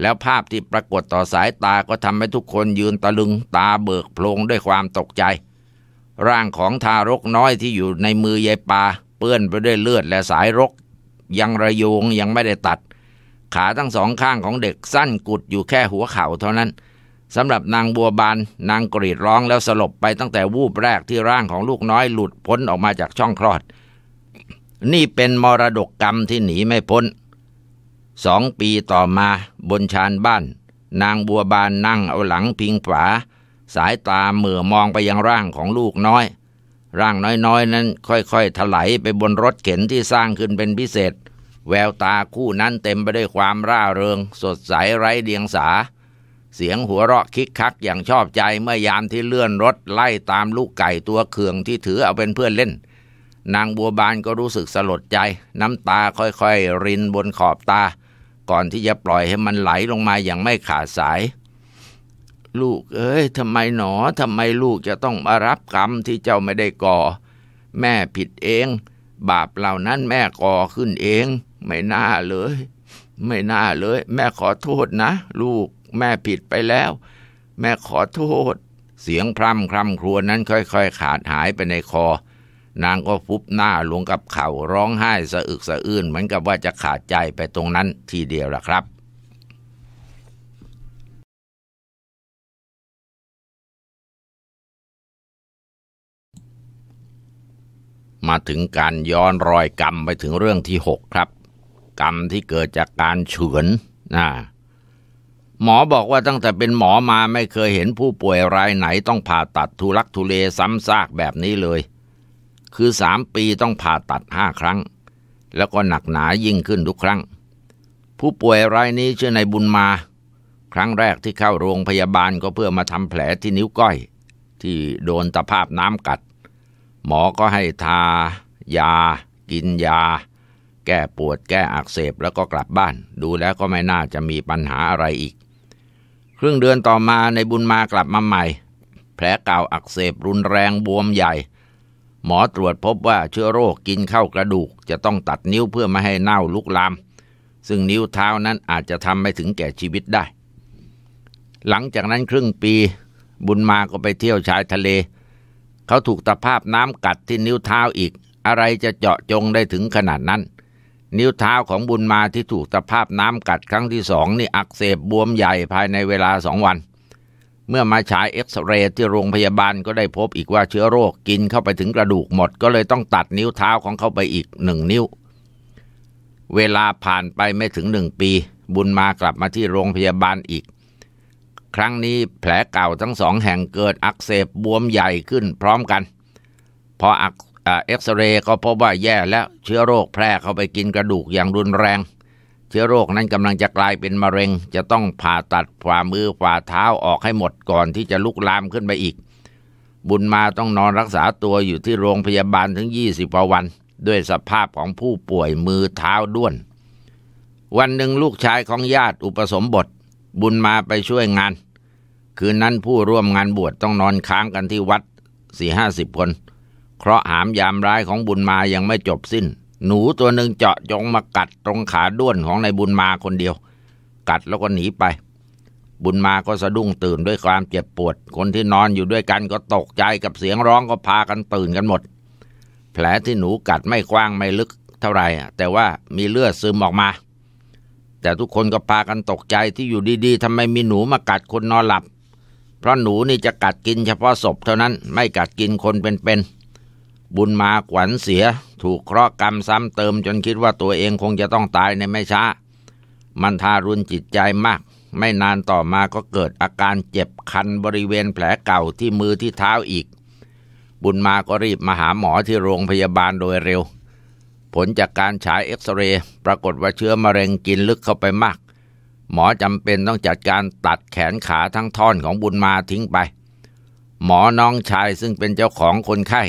แล้วภาพที่ปรากฏต่อสายตาก็ทำให้ทุกคนยืนตะลึงตาเบิกโพลงด้วยความตกใจ ร่างของทารกน้อยที่อยู่ในมือยายปา เปื้อนไปด้วยเลือดและสายรก ยังระโยงยังไม่ได้ตัด ขาทั้งสองข้างของเด็กสั้น กุดอยู่แค่หัวเข่าเท่านั้นสำหรับนางบัวบานนางกรีดร้องแล้วสลบไปตั้งแต่วูบแรกที่ร่างของลูกน้อยหลุดพ้นออกมาจากช่องคลอด นี่เป็นมรดกกรรมที่หนีไม่พ้นสองปีต่อมาบนชานบ้าน นางบัวบานนั่งเอาหลังพิงฝาสายตาเหมื่อมองไปยังร่างของลูกน้อย ร่างน้อยๆนนั้นค่อยๆถลายไปบนรถเข็นที่สร้างขึ้นเป็นพิเศษ แววตาคู่นั้นเต็มไปด้วยความร่าเริง สดใสไร้เดียงสา เสียงหัวเราะคิกคักอย่างชอบใจเมื่อยามที่เลื่อนรถไล่ตามลูกไก่ตัวเขืองที่ถือเอาเป็นเพื่อนเล่น นางบัวบานก็รู้สึกสลดใจ น้ำตาค่อยๆ รินบนขอบตาก่อนที่จะปล่อยให้มันไหลลงมาอย่างไม่ขาดสาย ลูกเอ้ยทำไมหนอทำไมลูกจะต้องมารับกรรมที่เจ้าไม่ได้ก่อ แม่ผิดเอง บาปเหล่านั้นแม่ก่อขึ้นเอง ไม่น่าเลย ไม่น่าเลย แม่ขอโทษนะ ลูกแม่ผิดไปแล้ว แม่ขอโทษ เสียงพร่ำคร่ำครวญนั้นค่อย ๆ ขาดหายไปในคอนางก็ฟุบหน้าลงกับเขา่าร้องไห้สะอึกสะอื้นเหมือนกับว่าจะขาดใจไปตรงนั้นทีเดียวล่ะครับ มาถึงการย้อนรอยกรรมไปถึงเรื่องที่หกครับ กรรมที่เกิดจากการเฉือนนะหมอบอกว่าตั้งแต่เป็นหมอมาไม่เคยเห็นผู้ป่วยรายไหนต้องผ่าตัดทุลักทุเลซ้ำซากแบบนี้เลยคือสามปีต้องผ่าตัดห้าครั้ง แล้วก็หนักหนายิ่งขึ้นทุกครั้ง ผู้ป่วยรายนี้ชื่อนายบุญมา ครั้งแรกที่เข้าโรงพยาบาลก็เพื่อมาทำแผลที่นิ้วก้อย ที่โดนตะภาพน้ำกัด หมอ ก็ให้ทา ยา กินยา แก้ปวด แก้อักเสบแล้วก็กลับบ้าน ดูแล้วก็ไม่น่าจะมีปัญหาอะไรอีกครึ่งเดือนต่อมาในบุญมากลับมาใหม่ แผลเก่าอักเสบรุนแรงบวมใหญ่หมอตรวจพบว่าเชื้อโรคกินเข้ากระดูก จะต้องตัดนิ้วเพื่อไม่ให้เน่าลุกลาม ซึ่งนิ้วเท้านั้นอาจจะทำไม่ถึงแก่ชีวิตได้ หลังจากนั้นครึ่งปีบุญมาก็ไปเที่ยวชายทะเล เขาถูกตะภาพน้ำกัดที่นิ้วเท้าอีก อะไรจะเจาะจงได้ถึงขนาดนั้น นิ้วเท้าของบุญมาที่ถูกตะภาพน้ำกัดครั้งที่สองนี่อักเสบบวมใหญ่ภายในเวลาสองวันเมื่อมาฉายเอ็กซเรย์ที่โรงพยาบาลก็ได้พบอีกว่าเชื้อโรคกินเข้าไปถึงกระดูกหมดก็เลยต้องตัดนิ้วเท้าของเขาไปอีกหนึ่งนิ้ว เวลาผ่านไปไม่ถึงหนึ่งปีบุญมากลับมาที่โรงพยาบาลอีก ครั้งนี้แผลเก่าทั้งสองแห่งเกิดอักเสบบวมใหญ่ขึ้นพร้อมกัน พออักเอ็กซเรย์ก็พบว่าแย่แล้วเชื้อโรคแพร่เข้าไปกินกระดูกอย่างรุนแรงเชื้อโรคนั้นกำลังจะกลายเป็นมะเร็งจะต้องผ่าตัดฝ่ามือฝ่าเท้าออกให้หมดก่อนที่จะลุกลามขึ้นไปอีก บุญมาต้องนอนรักษาตัวอยู่ที่โรงพยาบาลถึง 20กว่าวัน ด้วยสภาพของผู้ป่วยมือเท้าด้วน วันหนึ่งลูกชายของญาติอุปสมบทบุญมาไปช่วยงาน คืนนั้นผู้ร่วมงานบวชต้องนอนค้างกันที่วัดสี่ห้าสิบคนเคราะหามยามร้ายของบุญมายังไม่จบสิ้นหนูตัวหนึ่งเจาะจงมากัดตรงขาด้วนของนายบุญมาคนเดียว กัดแล้วก็หนีไป บุญมาก็สะดุ้งตื่นด้วยความเจ็บปวด คนที่นอนอยู่ด้วยกันก็ตกใจกับเสียงร้องก็พากันตื่นกันหมด แผลที่หนูกัดไม่กว้างไม่ลึกเท่าไหร่แต่ว่ามีเลือดซึมออกมา แต่ทุกคนก็พากันตกใจที่อยู่ดีๆทำไมมีหนูมากัดคนนอนหลับ เพราะหนูนี่จะกัดกินเฉพาะศพเท่านั้นไม่กัดกินคนเป็นๆบุญมาขวัญเสียถูกเคราะห์กรรมซ้ำเติมจนคิดว่าตัวเองคงจะต้องตายในไม่ช้า มันทารุณจิตใจมาก ไม่นานต่อมาก็เกิดอาการเจ็บคันบริเวณแผลเก่าที่มือที่เท้าอีก บุญมาก็รีบมาหาหมอที่โรงพยาบาลโดยเร็ว ผลจากการฉายเอ็กซเรย์ปรากฏว่าเชื้อมะเร็งกินลึกเข้าไปมาก หมอจำเป็นต้องจัดการตัดแขนขาทั้งท่อนของบุญมาทิ้งไป หมอน้องชายซึ่งเป็นเจ้าของคนไข้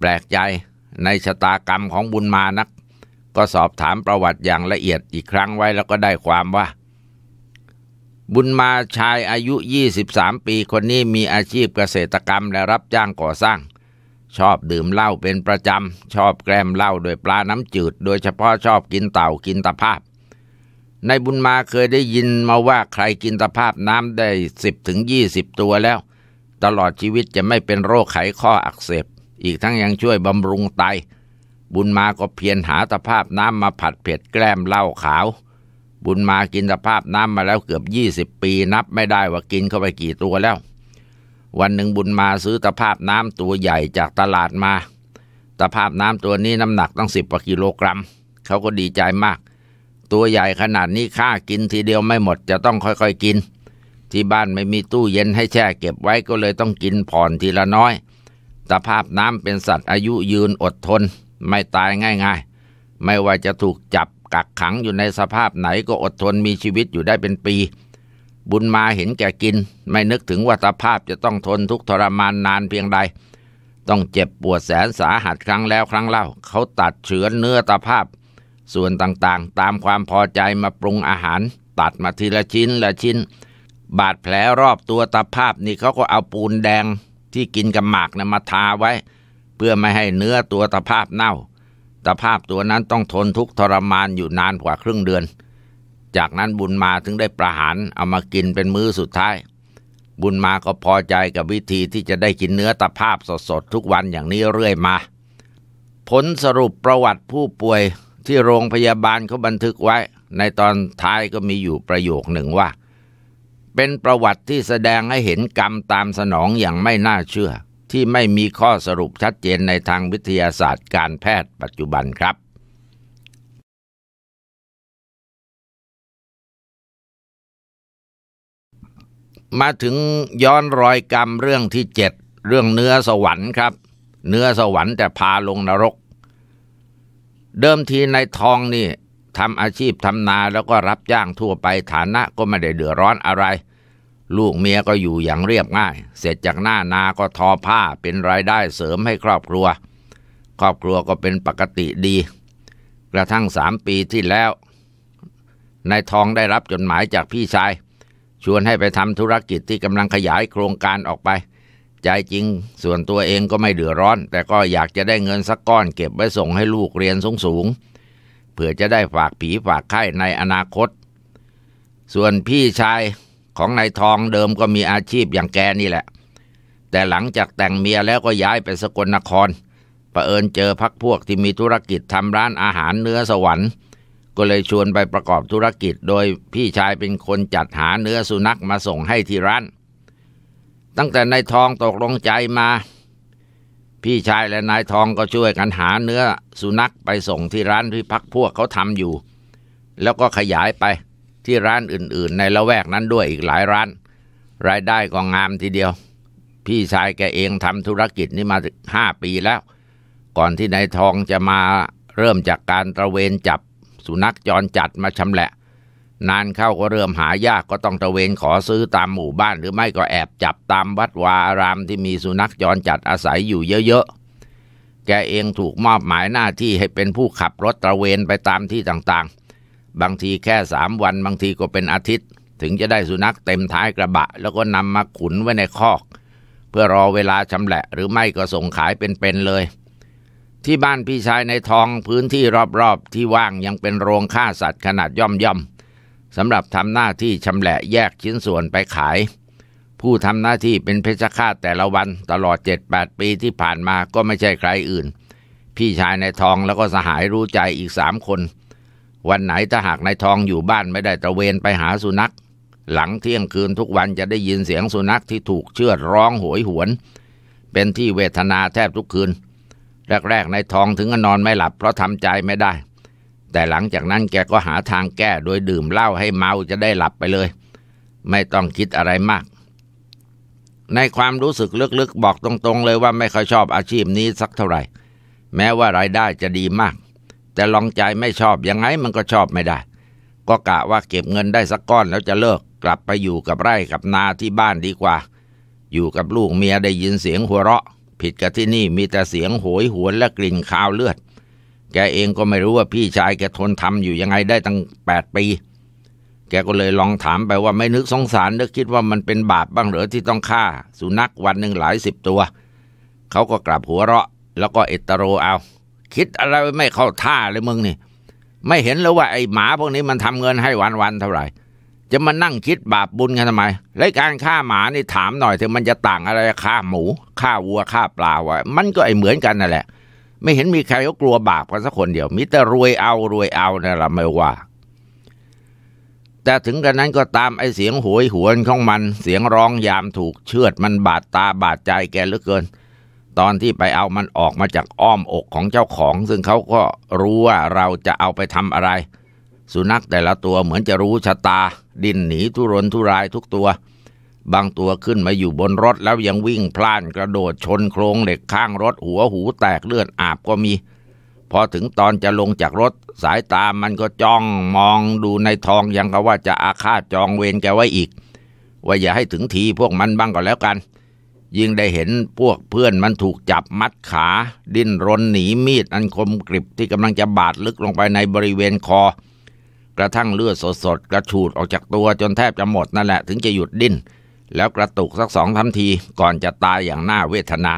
แปลกใจในชะตากรรมของบุญมานักก็สอบถามประวัติอย่างละเอียดอีกครั้งไว้แล้วก็ได้ความว่า บุญมาชายอายุ 23 ปีคนนี้มีอาชีพเกษตรกรรมและรับจ้างก่อสร้าง ชอบดื่มเหล้าเป็นประจำ ชอบแกล้มเหล้าโดยปลาน้ำจืด โดยเฉพาะชอบกินเต่ากินตะภาพ ในบุญมาเคยได้ยินมาว่าใครกินตะภาพน้ำได้สิบถึงยี่สิบตัวแล้ว ตลอดชีวิตจะไม่เป็นโรคไขข้ออักเสบอีกทั้งยังช่วยบำรุงไต บุญมาก็เพียรหาตะภาพน้ำมาผัดเผ็ดแกล้มเหล้าขาว บุญมากินตะภาพน้ำมาแล้วเกือบยี่สิบปีนับไม่ได้ว่ากินเข้าไปกี่ตัวแล้ว วันหนึ่งบุญมาซื้อตะภาพน้ำตัวใหญ่จากตลาดมา ตะภาพน้ำตัวนี้น้ำหนักตั้งสิบกว่ากิโลกรัม เขาก็ดีใจมาก ตัวใหญ่ขนาดนี้ข้ากินทีเดียวไม่หมดจะต้องค่อยๆกิน ที่บ้านไม่มีตู้เย็นให้แช่เก็บไว้ก็เลยต้องกินผ่อนทีละน้อยตภาพน้ำเป็นสัตว์อายุยืนอดทนไม่ตายง่ายๆ ไม่ว่าจะถูกจับกักขังอยู่ในสภาพไหนก็อดทนมีชีวิตอยู่ได้เป็นปี บุญมาเห็นแก่กิน ไม่นึกถึงว่าตภาพจะต้องทนทุกทรมานนานเพียงใด ต้องเจ็บปวดแสนสาหัสครั้งแล้วครั้งเล่า เขาตัดเฉือนเนื้อตภาพ ส่วนต่างๆ ตามความพอใจมาปรุงอาหาร ตัดมาทีละชิ้นละชิ้น บาดแผลรอบตัวตภาพนี่เขาก็เอาปูนแดงที่กินกับหมากนะมาทาไว้ เพื่อไม่ให้เนื้อตัวตภาพเน่าตภาพตัวนั้นต้องทนทุกทรมานอยู่นานกว่าครึ่งเดือน จากนั้นบุญมาถึงได้ประหารเอามากินเป็นมื้อสุดท้าย บุญมาก็พอใจกับวิธีที่จะได้กินเนื้อตภาพสดๆทุกวันอย่างนี้เรื่อยมาผลสรุปประวัติผู้ป่วยที่โรงพยาบาลเขาบันทึกไว้ ในตอนท้ายก็มีอยู่ประโยคหนึ่งว่าเป็นประวัติที่แสดงให้เห็นกรรมตามสนองอย่างไม่น่าเชื่อ ที่ไม่มีข้อสรุปชัดเจนในทางวิทยาศาสตร์การแพทย์ปัจจุบันครับ มาถึงย้อนรอยกรรมเรื่องที่เจ็ดเรื่องเนื้อสวรรค์ครับ เนื้อสวรรค์แต่พาลงนรก เดิมทีในทองนี่ทำอาชีพทำนาแล้วก็รับจ้างทั่วไปฐานะก็ไม่ได้เดือดร้อนอะไร ลูกเมียก็อยู่อย่างเรียบง่าย เสร็จจากหน้านาก็ทอผ้าเป็นรายได้เสริมให้ครอบครัว ครอบครัวก็เป็นปกติดี กระทั่งสามปีที่แล้วนายทองได้รับจดหมายจากพี่ชาย ชวนให้ไปทำธุรกิจที่กำลังขยายโครงการออกไป ใจจริงส่วนตัวเองก็ไม่เดือดร้อน แต่ก็อยากจะได้เงินสักก้อนเก็บไว้ส่งให้ลูกเรียนสูงงผื่อจะได้ฝากผีฝากไข้ในอนาคต ส่วนพี่ชายของนายทองเดิมก็มีอาชีพอย่างแกนี่แหละ แต่หลังจากแต่งเมียแล้วก็ย้ายไปสกลนคร ประเอิญเจอพักพวกที่มีธุรกิจทำร้านอาหารเนื้อสวรรค์ ก็เลยชวนไปประกอบธุรกิจ โดยพี่ชายเป็นคนจัดหาเนื้อสุนัขมาส่งให้ที่ร้าน ตั้งแต่นายทองตกลงใจมาพี่ชายและนายทองก็ช่วยกันหาเนื้อ สุนัขไปส่งที่ร้านที่พักพวกเขาทำอยู่ แล้วก็ขยายไปที่ร้านอื่นๆ ในละแวกนั้นด้วยอีกหลายร้าน รายได้ก็งามทีเดียว พี่ชายแกเองทำธุรกิจนี้มาห้าปีแล้ว ก่อนที่นายทองจะมาเริ่มจากการตระเวนจับสุนัขจรจัดมาชำแหละนานเข้าก็เริ่มหายากก็ต้องตะเวนขอซื้อตามหมู่บ้านหรือไม่ก็แอบจับตามวัดวาอารามที่มีสุนัขจรจัดอาศัยอยู่เยอะๆ แกเองถูกมอบหมายหน้าที่ให้เป็นผู้ขับรถตะเวนไปตามที่ต่างๆ บางทีแค่สามวันบางทีก็เป็นอาทิตย์ถึงจะได้สุนัขเต็มท้ายกระบะแล้วก็นำมาขุนไว้ในคอก เพื่อรอเวลาชำแหละหรือไม่ก็ส่งขายเป็นๆเเลย ที่บ้านพี่ชายในทองพื้นที่รอบๆ ที่ว่างยังเป็นโรงฆ่าสัตว์ขนาดย่อมสำหรับทำหน้าที่ชำแหละแยกชิ้นส่วนไปขาย ผู้ทำหน้าที่เป็นเพชฌฆาตแต่ละวันตลอด 7-8 ปีที่ผ่านมาก็ไม่ใช่ใครอื่น พี่ชายนายทองแล้วก็สหายรู้ใจอีกสามคน วันไหนถ้าหากนายทองอยู่บ้านไม่ได้ตระเวนไปหาสุนัข หลังเที่ยงคืนทุกวันจะได้ยินเสียงสุนัขที่ถูกเชือดร้องโหยหวน เป็นที่เวทนาแทบทุกคืนแรกๆนายทองถึงกนอนไม่หลับเพราะทำใจไม่ได้แต่หลังจากนั้นแกก็หาทางแก้โดยดื่มเหล้าให้เมาจะได้หลับไปเลย ไม่ต้องคิดอะไรมาก ในความรู้สึกลึกๆบอกตรงๆ เลยว่าไม่ค่อยชอบอาชีพนี้สักเท่าไหร่ แม้ว่ารายได้จะดีมาก แต่ลองใจไม่ชอบยังไงมันก็ชอบไม่ได้ ก็กะว่าเก็บเงินได้สักก้อนแล้วจะเลิก กลับไปอยู่กับไร่กับนาที่บ้านดีกว่า อยู่กับลูกเมียได้ยินเสียงหัวเราะ ผิดกับที่นี่มีแต่เสียงโหยหวนและกลิ่นคาวเลือดแกเองก็ไม่รู้ว่าพี่ชายแกทนทำอยู่ยังไงได้ตั้งแปดปี แกก็เลยลองถามไปว่าไม่นึกสงสารนึกคิดว่ามันเป็นบาปบ้างเหรอที่ต้องฆ่า สุนัขวันหนึ่งหลายสิบตัวเขาก็กลับหัวเราะ แล้วก็เอตโรเอา คิดอะไรไม่เข้าท่าเลยมึงนี่ไม่เห็นแล้วว่าไอ้หมาพวกนี้มันทำเงินให้วันวันเท่าไหร่ จะมานั่งคิดบาปบุญกันทำไมและการฆ่าหมานี่ถามหน่อยเถอะมันจะต่างอะไรฆ่าหมูฆ่าวัวฆ่าปลาวะมันก็ไอเหมือนกันนั่นแหละไม่เห็นมีใครก็กลัวบาปกันสักคนเดียว มิแต่รวยเอารวยเอานะเละไม่ว่า แต่ถึงกระนั้นก็ตามไอเสียงโวยหวนของมัน เสียงร้องยามถูกเชือดมันบาดตาบาดใจแกเหลือเกิน ตอนที่ไปเอามันออกมาจากอ้อมอกของเจ้าของ ซึ่งเขาก็รู้ว่าเราจะเอาไปทำอะไร สุนัขแต่ละตัวเหมือนจะรู้ชะตา ดิ้นหนีทุรนทุราย ทุกตัวบางตัวขึ้นมาอยู่บนรถแล้วยังวิ่งพล่านกระโดดชนโครงเหล็กข้างรถ หัวหูแตกเลือดอาบก็มี พอถึงตอนจะลงจากรถ สายตามันก็จ้องมองดูในทองยังก็ว่าจะอาฆาตจองเวรแกไว้อีก ว่าอย่าให้ถึงทีพวกมันบ้างก็แล้วกัน ยิ่งได้เห็นพวกเพื่อนมันถูกจับมัดขา ดิ้นรนหนีมีดอันคมกริบที่กำลังจะบาดลึกลงไปในบริเวณคอ กระทั่งเลือดสดๆกระฉูดออกจากตัวจนแทบจะหมดนั่นแหละถึงจะหยุดดิ้นแล้วกระตุกสักสองันทีก่อนจะตายอย่างน่าเวทนา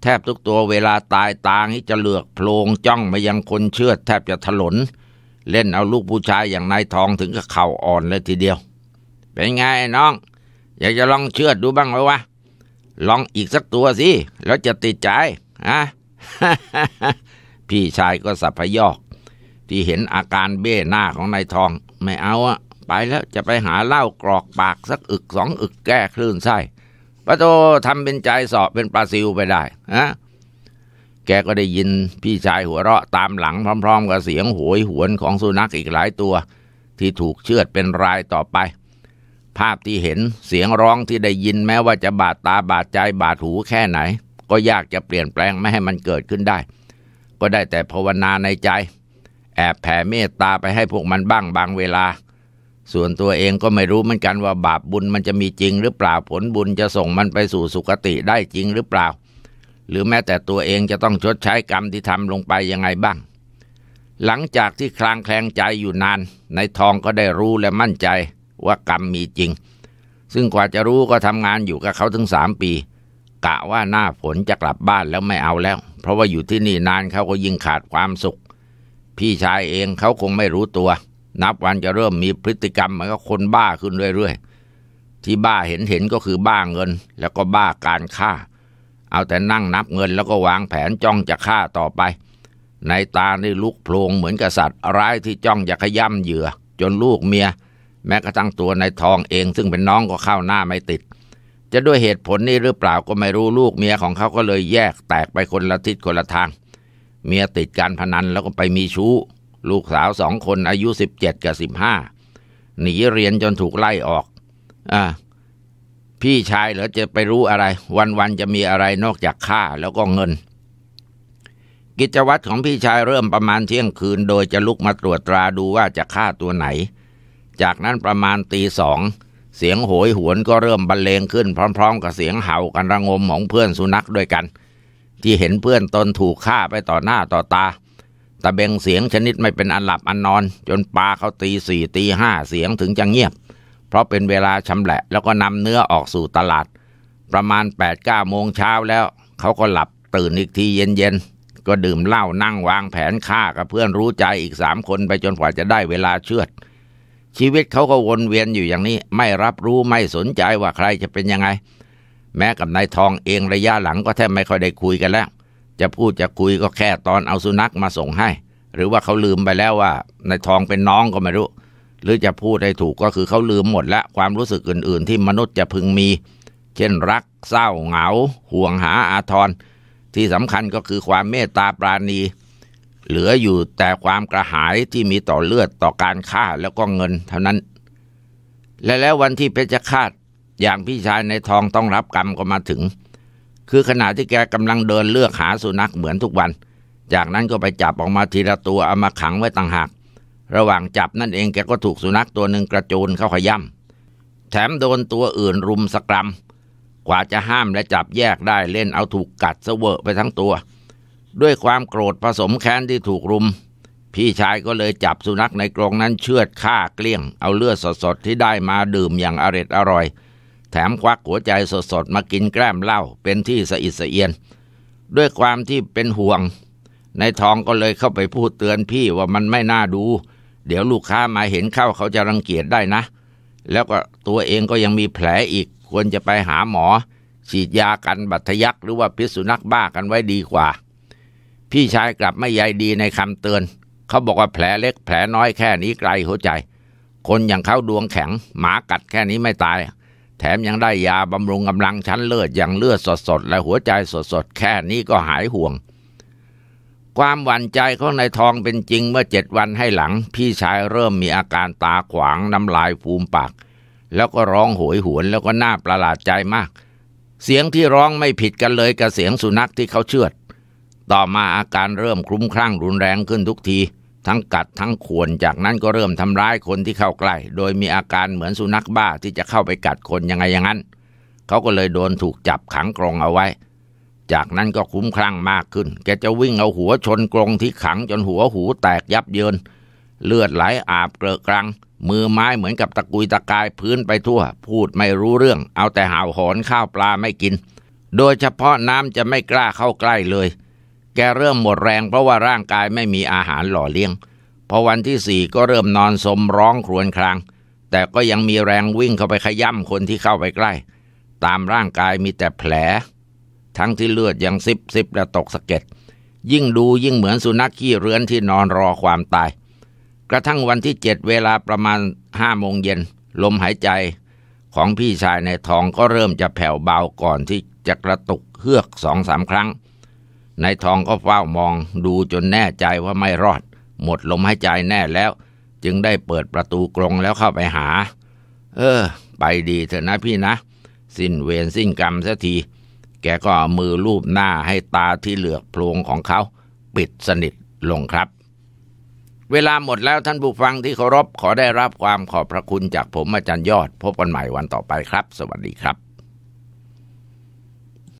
แทบทุกตัวเวลาตายตางที่จะเหลือกโพลงจ้องมายังคนเชือด แทบจะถลน เล่นเอาลูกผู้ชายอย่างนายทองถึงกับเข่าอ่อนเลยทีเดียวเป็นไงน้อง อยากจะลองเชือดดูบ้างไหมวะลองอีกสักตัวสิแล้วจะติดใจอะพี่ชายก็สับพยอกที่เห็นอาการเบ้หน้าของนายทอง ไม่เอาอะไปแล้วจะไปหาเหล้ากรอกปากสักอึกสองอึกแก้คลื่นไส้ปะโตทำเป็นใจสอบเป็นปลาซิวไปได้ฮะแกก็ได้ยินพี่ชายหัวเราะตามหลังพร้อมๆกับเสียงโหยหวนของสุนัขอีกหลายตัว ที่ถูกเชือดเป็นรายต่อไป ภาพที่เห็นเสียงร้องที่ได้ยินแม้ว่าจะบาดตาบาดใจบาดหูแค่ไหน ก็ยากจะเปลี่ยนแปลงไม่ให้มันเกิดขึ้นได้ ก็ได้แต่ภาวนาในใจ แอบแผ่เมตตาไปให้พวกมันบ้าง บางเวลาส่วนตัวเองก็ไม่รู้เหมือนกันว่าบาปบุญมันจะมีจริงหรือเปล่าผลบุญจะส่งมันไปสู่สุคติได้จริงหรือเปล่า หรือแม้แต่ตัวเองจะต้องชดใช้กรรมที่ทำลงไปยังไงบ้าง หลังจากที่คลางแคลงใจอยู่นาน ในทองก็ได้รู้และมั่นใจว่ากรรมมีจริง ซึ่งกว่าจะรู้ก็ทำงานอยู่กับเขาถึงสามปี กะว่าหน้าฝนจะกลับบ้านแล้วไม่เอาแล้ว เพราะว่าอยู่ที่นี่นานเขาก็ยิ่งขาดความสุข พี่ชายเองเขาคงไม่รู้ตัวนับวันจะเริ่มมีพฤติกรรมมันก็คนบ้าขึ้นเรื่อย ๆ ที่บ้าเห็นเห็นก็คือบ้าเงินแล้วก็บ้าการฆ่า เอาแต่นั่งนับเงินแล้วก็วางแผนจ้องจะฆ่าต่อไป ในตานลุกโพลงเหมือนกษัตริย์ร้ายที่จ้องจะขย่ำเหยื่อ จนลูกเมีย แม้กระทั่งตัวในทองเอง ซึ่งเป็นน้องก็เข้าหน้าไม่ติด จะด้วยเหตุผลนี้หรือเปล่าก็ไม่รู้ลูกเมียของเขาก็เลยแยกแตกไปคนละทิศคนละทาง เมียติดการพนันแล้วก็ไปมีชู้ลูกสาวสองคนอายุสิบเจ็ดกับสิบห้าหนีเรียนจนถูกไล่ออกอ่าพี่ชายเหรอจะไปรู้อะไร วันๆจะมีอะไรนอกจากค่าแล้วก็เงิน กิจวัตรของพี่ชายเริ่มประมาณเที่ยงคืน โดยจะลุกมาตรวจตราดูว่าจะฆ่าตัวไหน จากนั้นประมาณตีสองเสียงโหยหวนก็เริ่มบรรเลงขึ้น พร้อม ๆ กับเสียงเห่ากันระงมของเพื่อนสุนัขด้วยกัน ที่เห็นเพื่อนตนถูกฆ่าไปต่อหน้าต่อตาตะเบงเสียงชนิดไม่เป็นอันหลับอันนอน จนปลาเขาตีสี่ตีห้าเสียงถึงจะเงียบ เพราะเป็นเวลาชำแหละ แล้วก็นำเนื้อออกสู่ตลาด ประมาณแปดเก้าโมงเช้าแล้ว เขาก็หลับตื่นอีกทีเย็นๆ ก็ดื่มเหล้านั่งวางแผนฆ่ากับเพื่อนรู้ใจอีกสามคนไปจนกว่าจะได้เวลาเชือด ชีวิตเขาก็วนเวียนอยู่อย่างนี้ไม่รับรู้ไม่สนใจว่าใครจะเป็นยังไง แม้กับนายทองเองระยะหลัง ก็แทบไม่ค่อยได้คุยกันแล้วจะพูดจะคุยก็แค่ตอนเอาสุนัขมาส่งให้ หรือว่าเขาลืมไปแล้วว่าในทองเป็นน้องก็ไม่รู้ หรือจะพูดให้ถูกก็คือเขาลืมหมดละความรู้สึกอื่น ๆ ที่มนุษย์จะพึงมี เช่นรัก เศร้าเหงา ห่วงหาอาทร ที่สำคัญก็คือความเมตตาปราณี เหลืออยู่แต่ความกระหายที่มีต่อเลือดต่อการฆ่าแล้วก็เงิน เท่านั้น และแล้ววันที่เพชฌฆาตอย่างพี่ชายในทองต้องรับกรรมก็มาถึงคือขณะที่แกกำลังเดินเลือกหาสุนัขเหมือนทุกวัน จากนั้นก็ไปจับออกมาทีละตัวเอามาขังไว้ต่างหาก ระหว่างจับนั่นเองแกก็ถูกสุนัขตัวหนึ่งกระโจนเข้าขย่ำแถมโดนตัวอื่นรุมสกรัมกว่าจะห้ามและจับแยกได้เล่นเอาถูกกัดเสวะไปทั้งตัว ด้วยความโกรธผสมแค้นที่ถูกรุม พี่ชายก็เลยจับสุนัขในกรงนั้นเชือดฆ่าเกลี้ยง เอาเลือดสดๆที่ได้มาดื่มอย่างอร็ดอร่อยแถมควักหัวใจสดๆ มากินแกล้มเหล้าเป็นที่สะอิดสะเอียน ด้วยความที่เป็นห่วงนายทองก็เลยเข้าไปพูดเตือนพี่ว่ามันไม่น่าดู เดี๋ยวลูกค้ามาเห็นเข้าเขาจะรังเกียจได้นะ แล้วก็ตัวเองก็ยังมีแผลอีก ควรจะไปหาหมอ ฉีดยากันบัตยักหรือว่าพิษสุนัขบ้ากันไว้ดีกว่า พี่ชายกลับไม่ใยดีในคำเตือน เขาบอกว่าแผลเล็กแผลน้อยแค่นี้ไกลหัวใจ คนอย่างเขาดวงแข็ง หมากัดแค่นี้ไม่ตายแถมยังได้ยาบำรุงกำลังชั้นเลือดอย่างเลือดสดสดและหัวใจสดๆแค่นี้ก็หายห่วง ความหวั่นใจของนายทองเป็นจริงเมื่อเจ็ดวันให้หลัง พี่ชายเริ่มมีอาการตาขวางน้ำลายฟูมปาก แล้วก็ร้องโหยหวนแล้วก็น่าประหลาดใจมาก เสียงที่ร้องไม่ผิดกันเลยกับเสียงสุนัขที่เขาเชือด ต่อมาอาการเริ่มคลุ้มคลั่งรุนแรงขึ้นทุกทีทั้งกัดทั้งข่วนจากนั้นก็เริ่มทำร้ายคนที่เข้าใกล้โดยมีอาการเหมือนสุนัขบ้าที่จะเข้าไปกัดคนยังไงอย่างนั้น เขาก็เลยโดนถูกจับขังกรงเอาไว้ จากนั้นก็คุ้มคลั่งมากขึ้น แกจะวิ่งเอาหัวชนกรงที่ขังจนหัวหูแตกยับเยินเลือดไหลอาบเกลอะกรังมือไม้เหมือนกับตะกุยตะกายพื้นไปทั่ว พูดไม่รู้เรื่องเอาแต่ห่าวหอนข้าวปลาไม่กิน โดยเฉพาะน้ำจะไม่กล้าเข้าใกล้เลยแกเริ่มหมดแรงเพราะว่าร่างกายไม่มีอาหารหล่อเลี้ยง พอวันที่สี่ก็เริ่มนอนสมร้องครวญคราง แต่ก็ยังมีแรงวิ่งเข้าไปขย้ำคนที่เข้าไปใกล้ ตามร่างกายมีแต่แผล ทั้งที่เลือดยังซิบซิบและตกสะเก็ด ยิ่งดูยิ่งเหมือนสุนัขขี้เรือนที่นอนรอความตาย กระทั่งวันที่เจ็ดเวลาประมาณห้าโมงเย็นลมหายใจ ของพี่ชายในท้องก็เริ่มจะแผ่วเบาก่อนที่จะกระตุกเฮือกสองสามครั้งนายทองก็เฝ้ามองดูจนแน่ใจว่าไม่รอด หมดลมหายใจแน่แล้ว จึงได้เปิดประตูกรงแล้วเข้าไปหา เออ ไปดีเถอะนะพี่นะ สิ้นเวรสิ้นกรรมสักทีแกก็มือลูบหน้าให้ตาที่เหลือกโพลงของเขา ปิดสนิทลงครับ เวลาหมดแล้วท่านผู้ฟังที่เคารพขอได้รับความขอบพระคุณจากผมอาจารย์ยอด พบกันใหม่วันต่อไปครับ สวัสดีครับ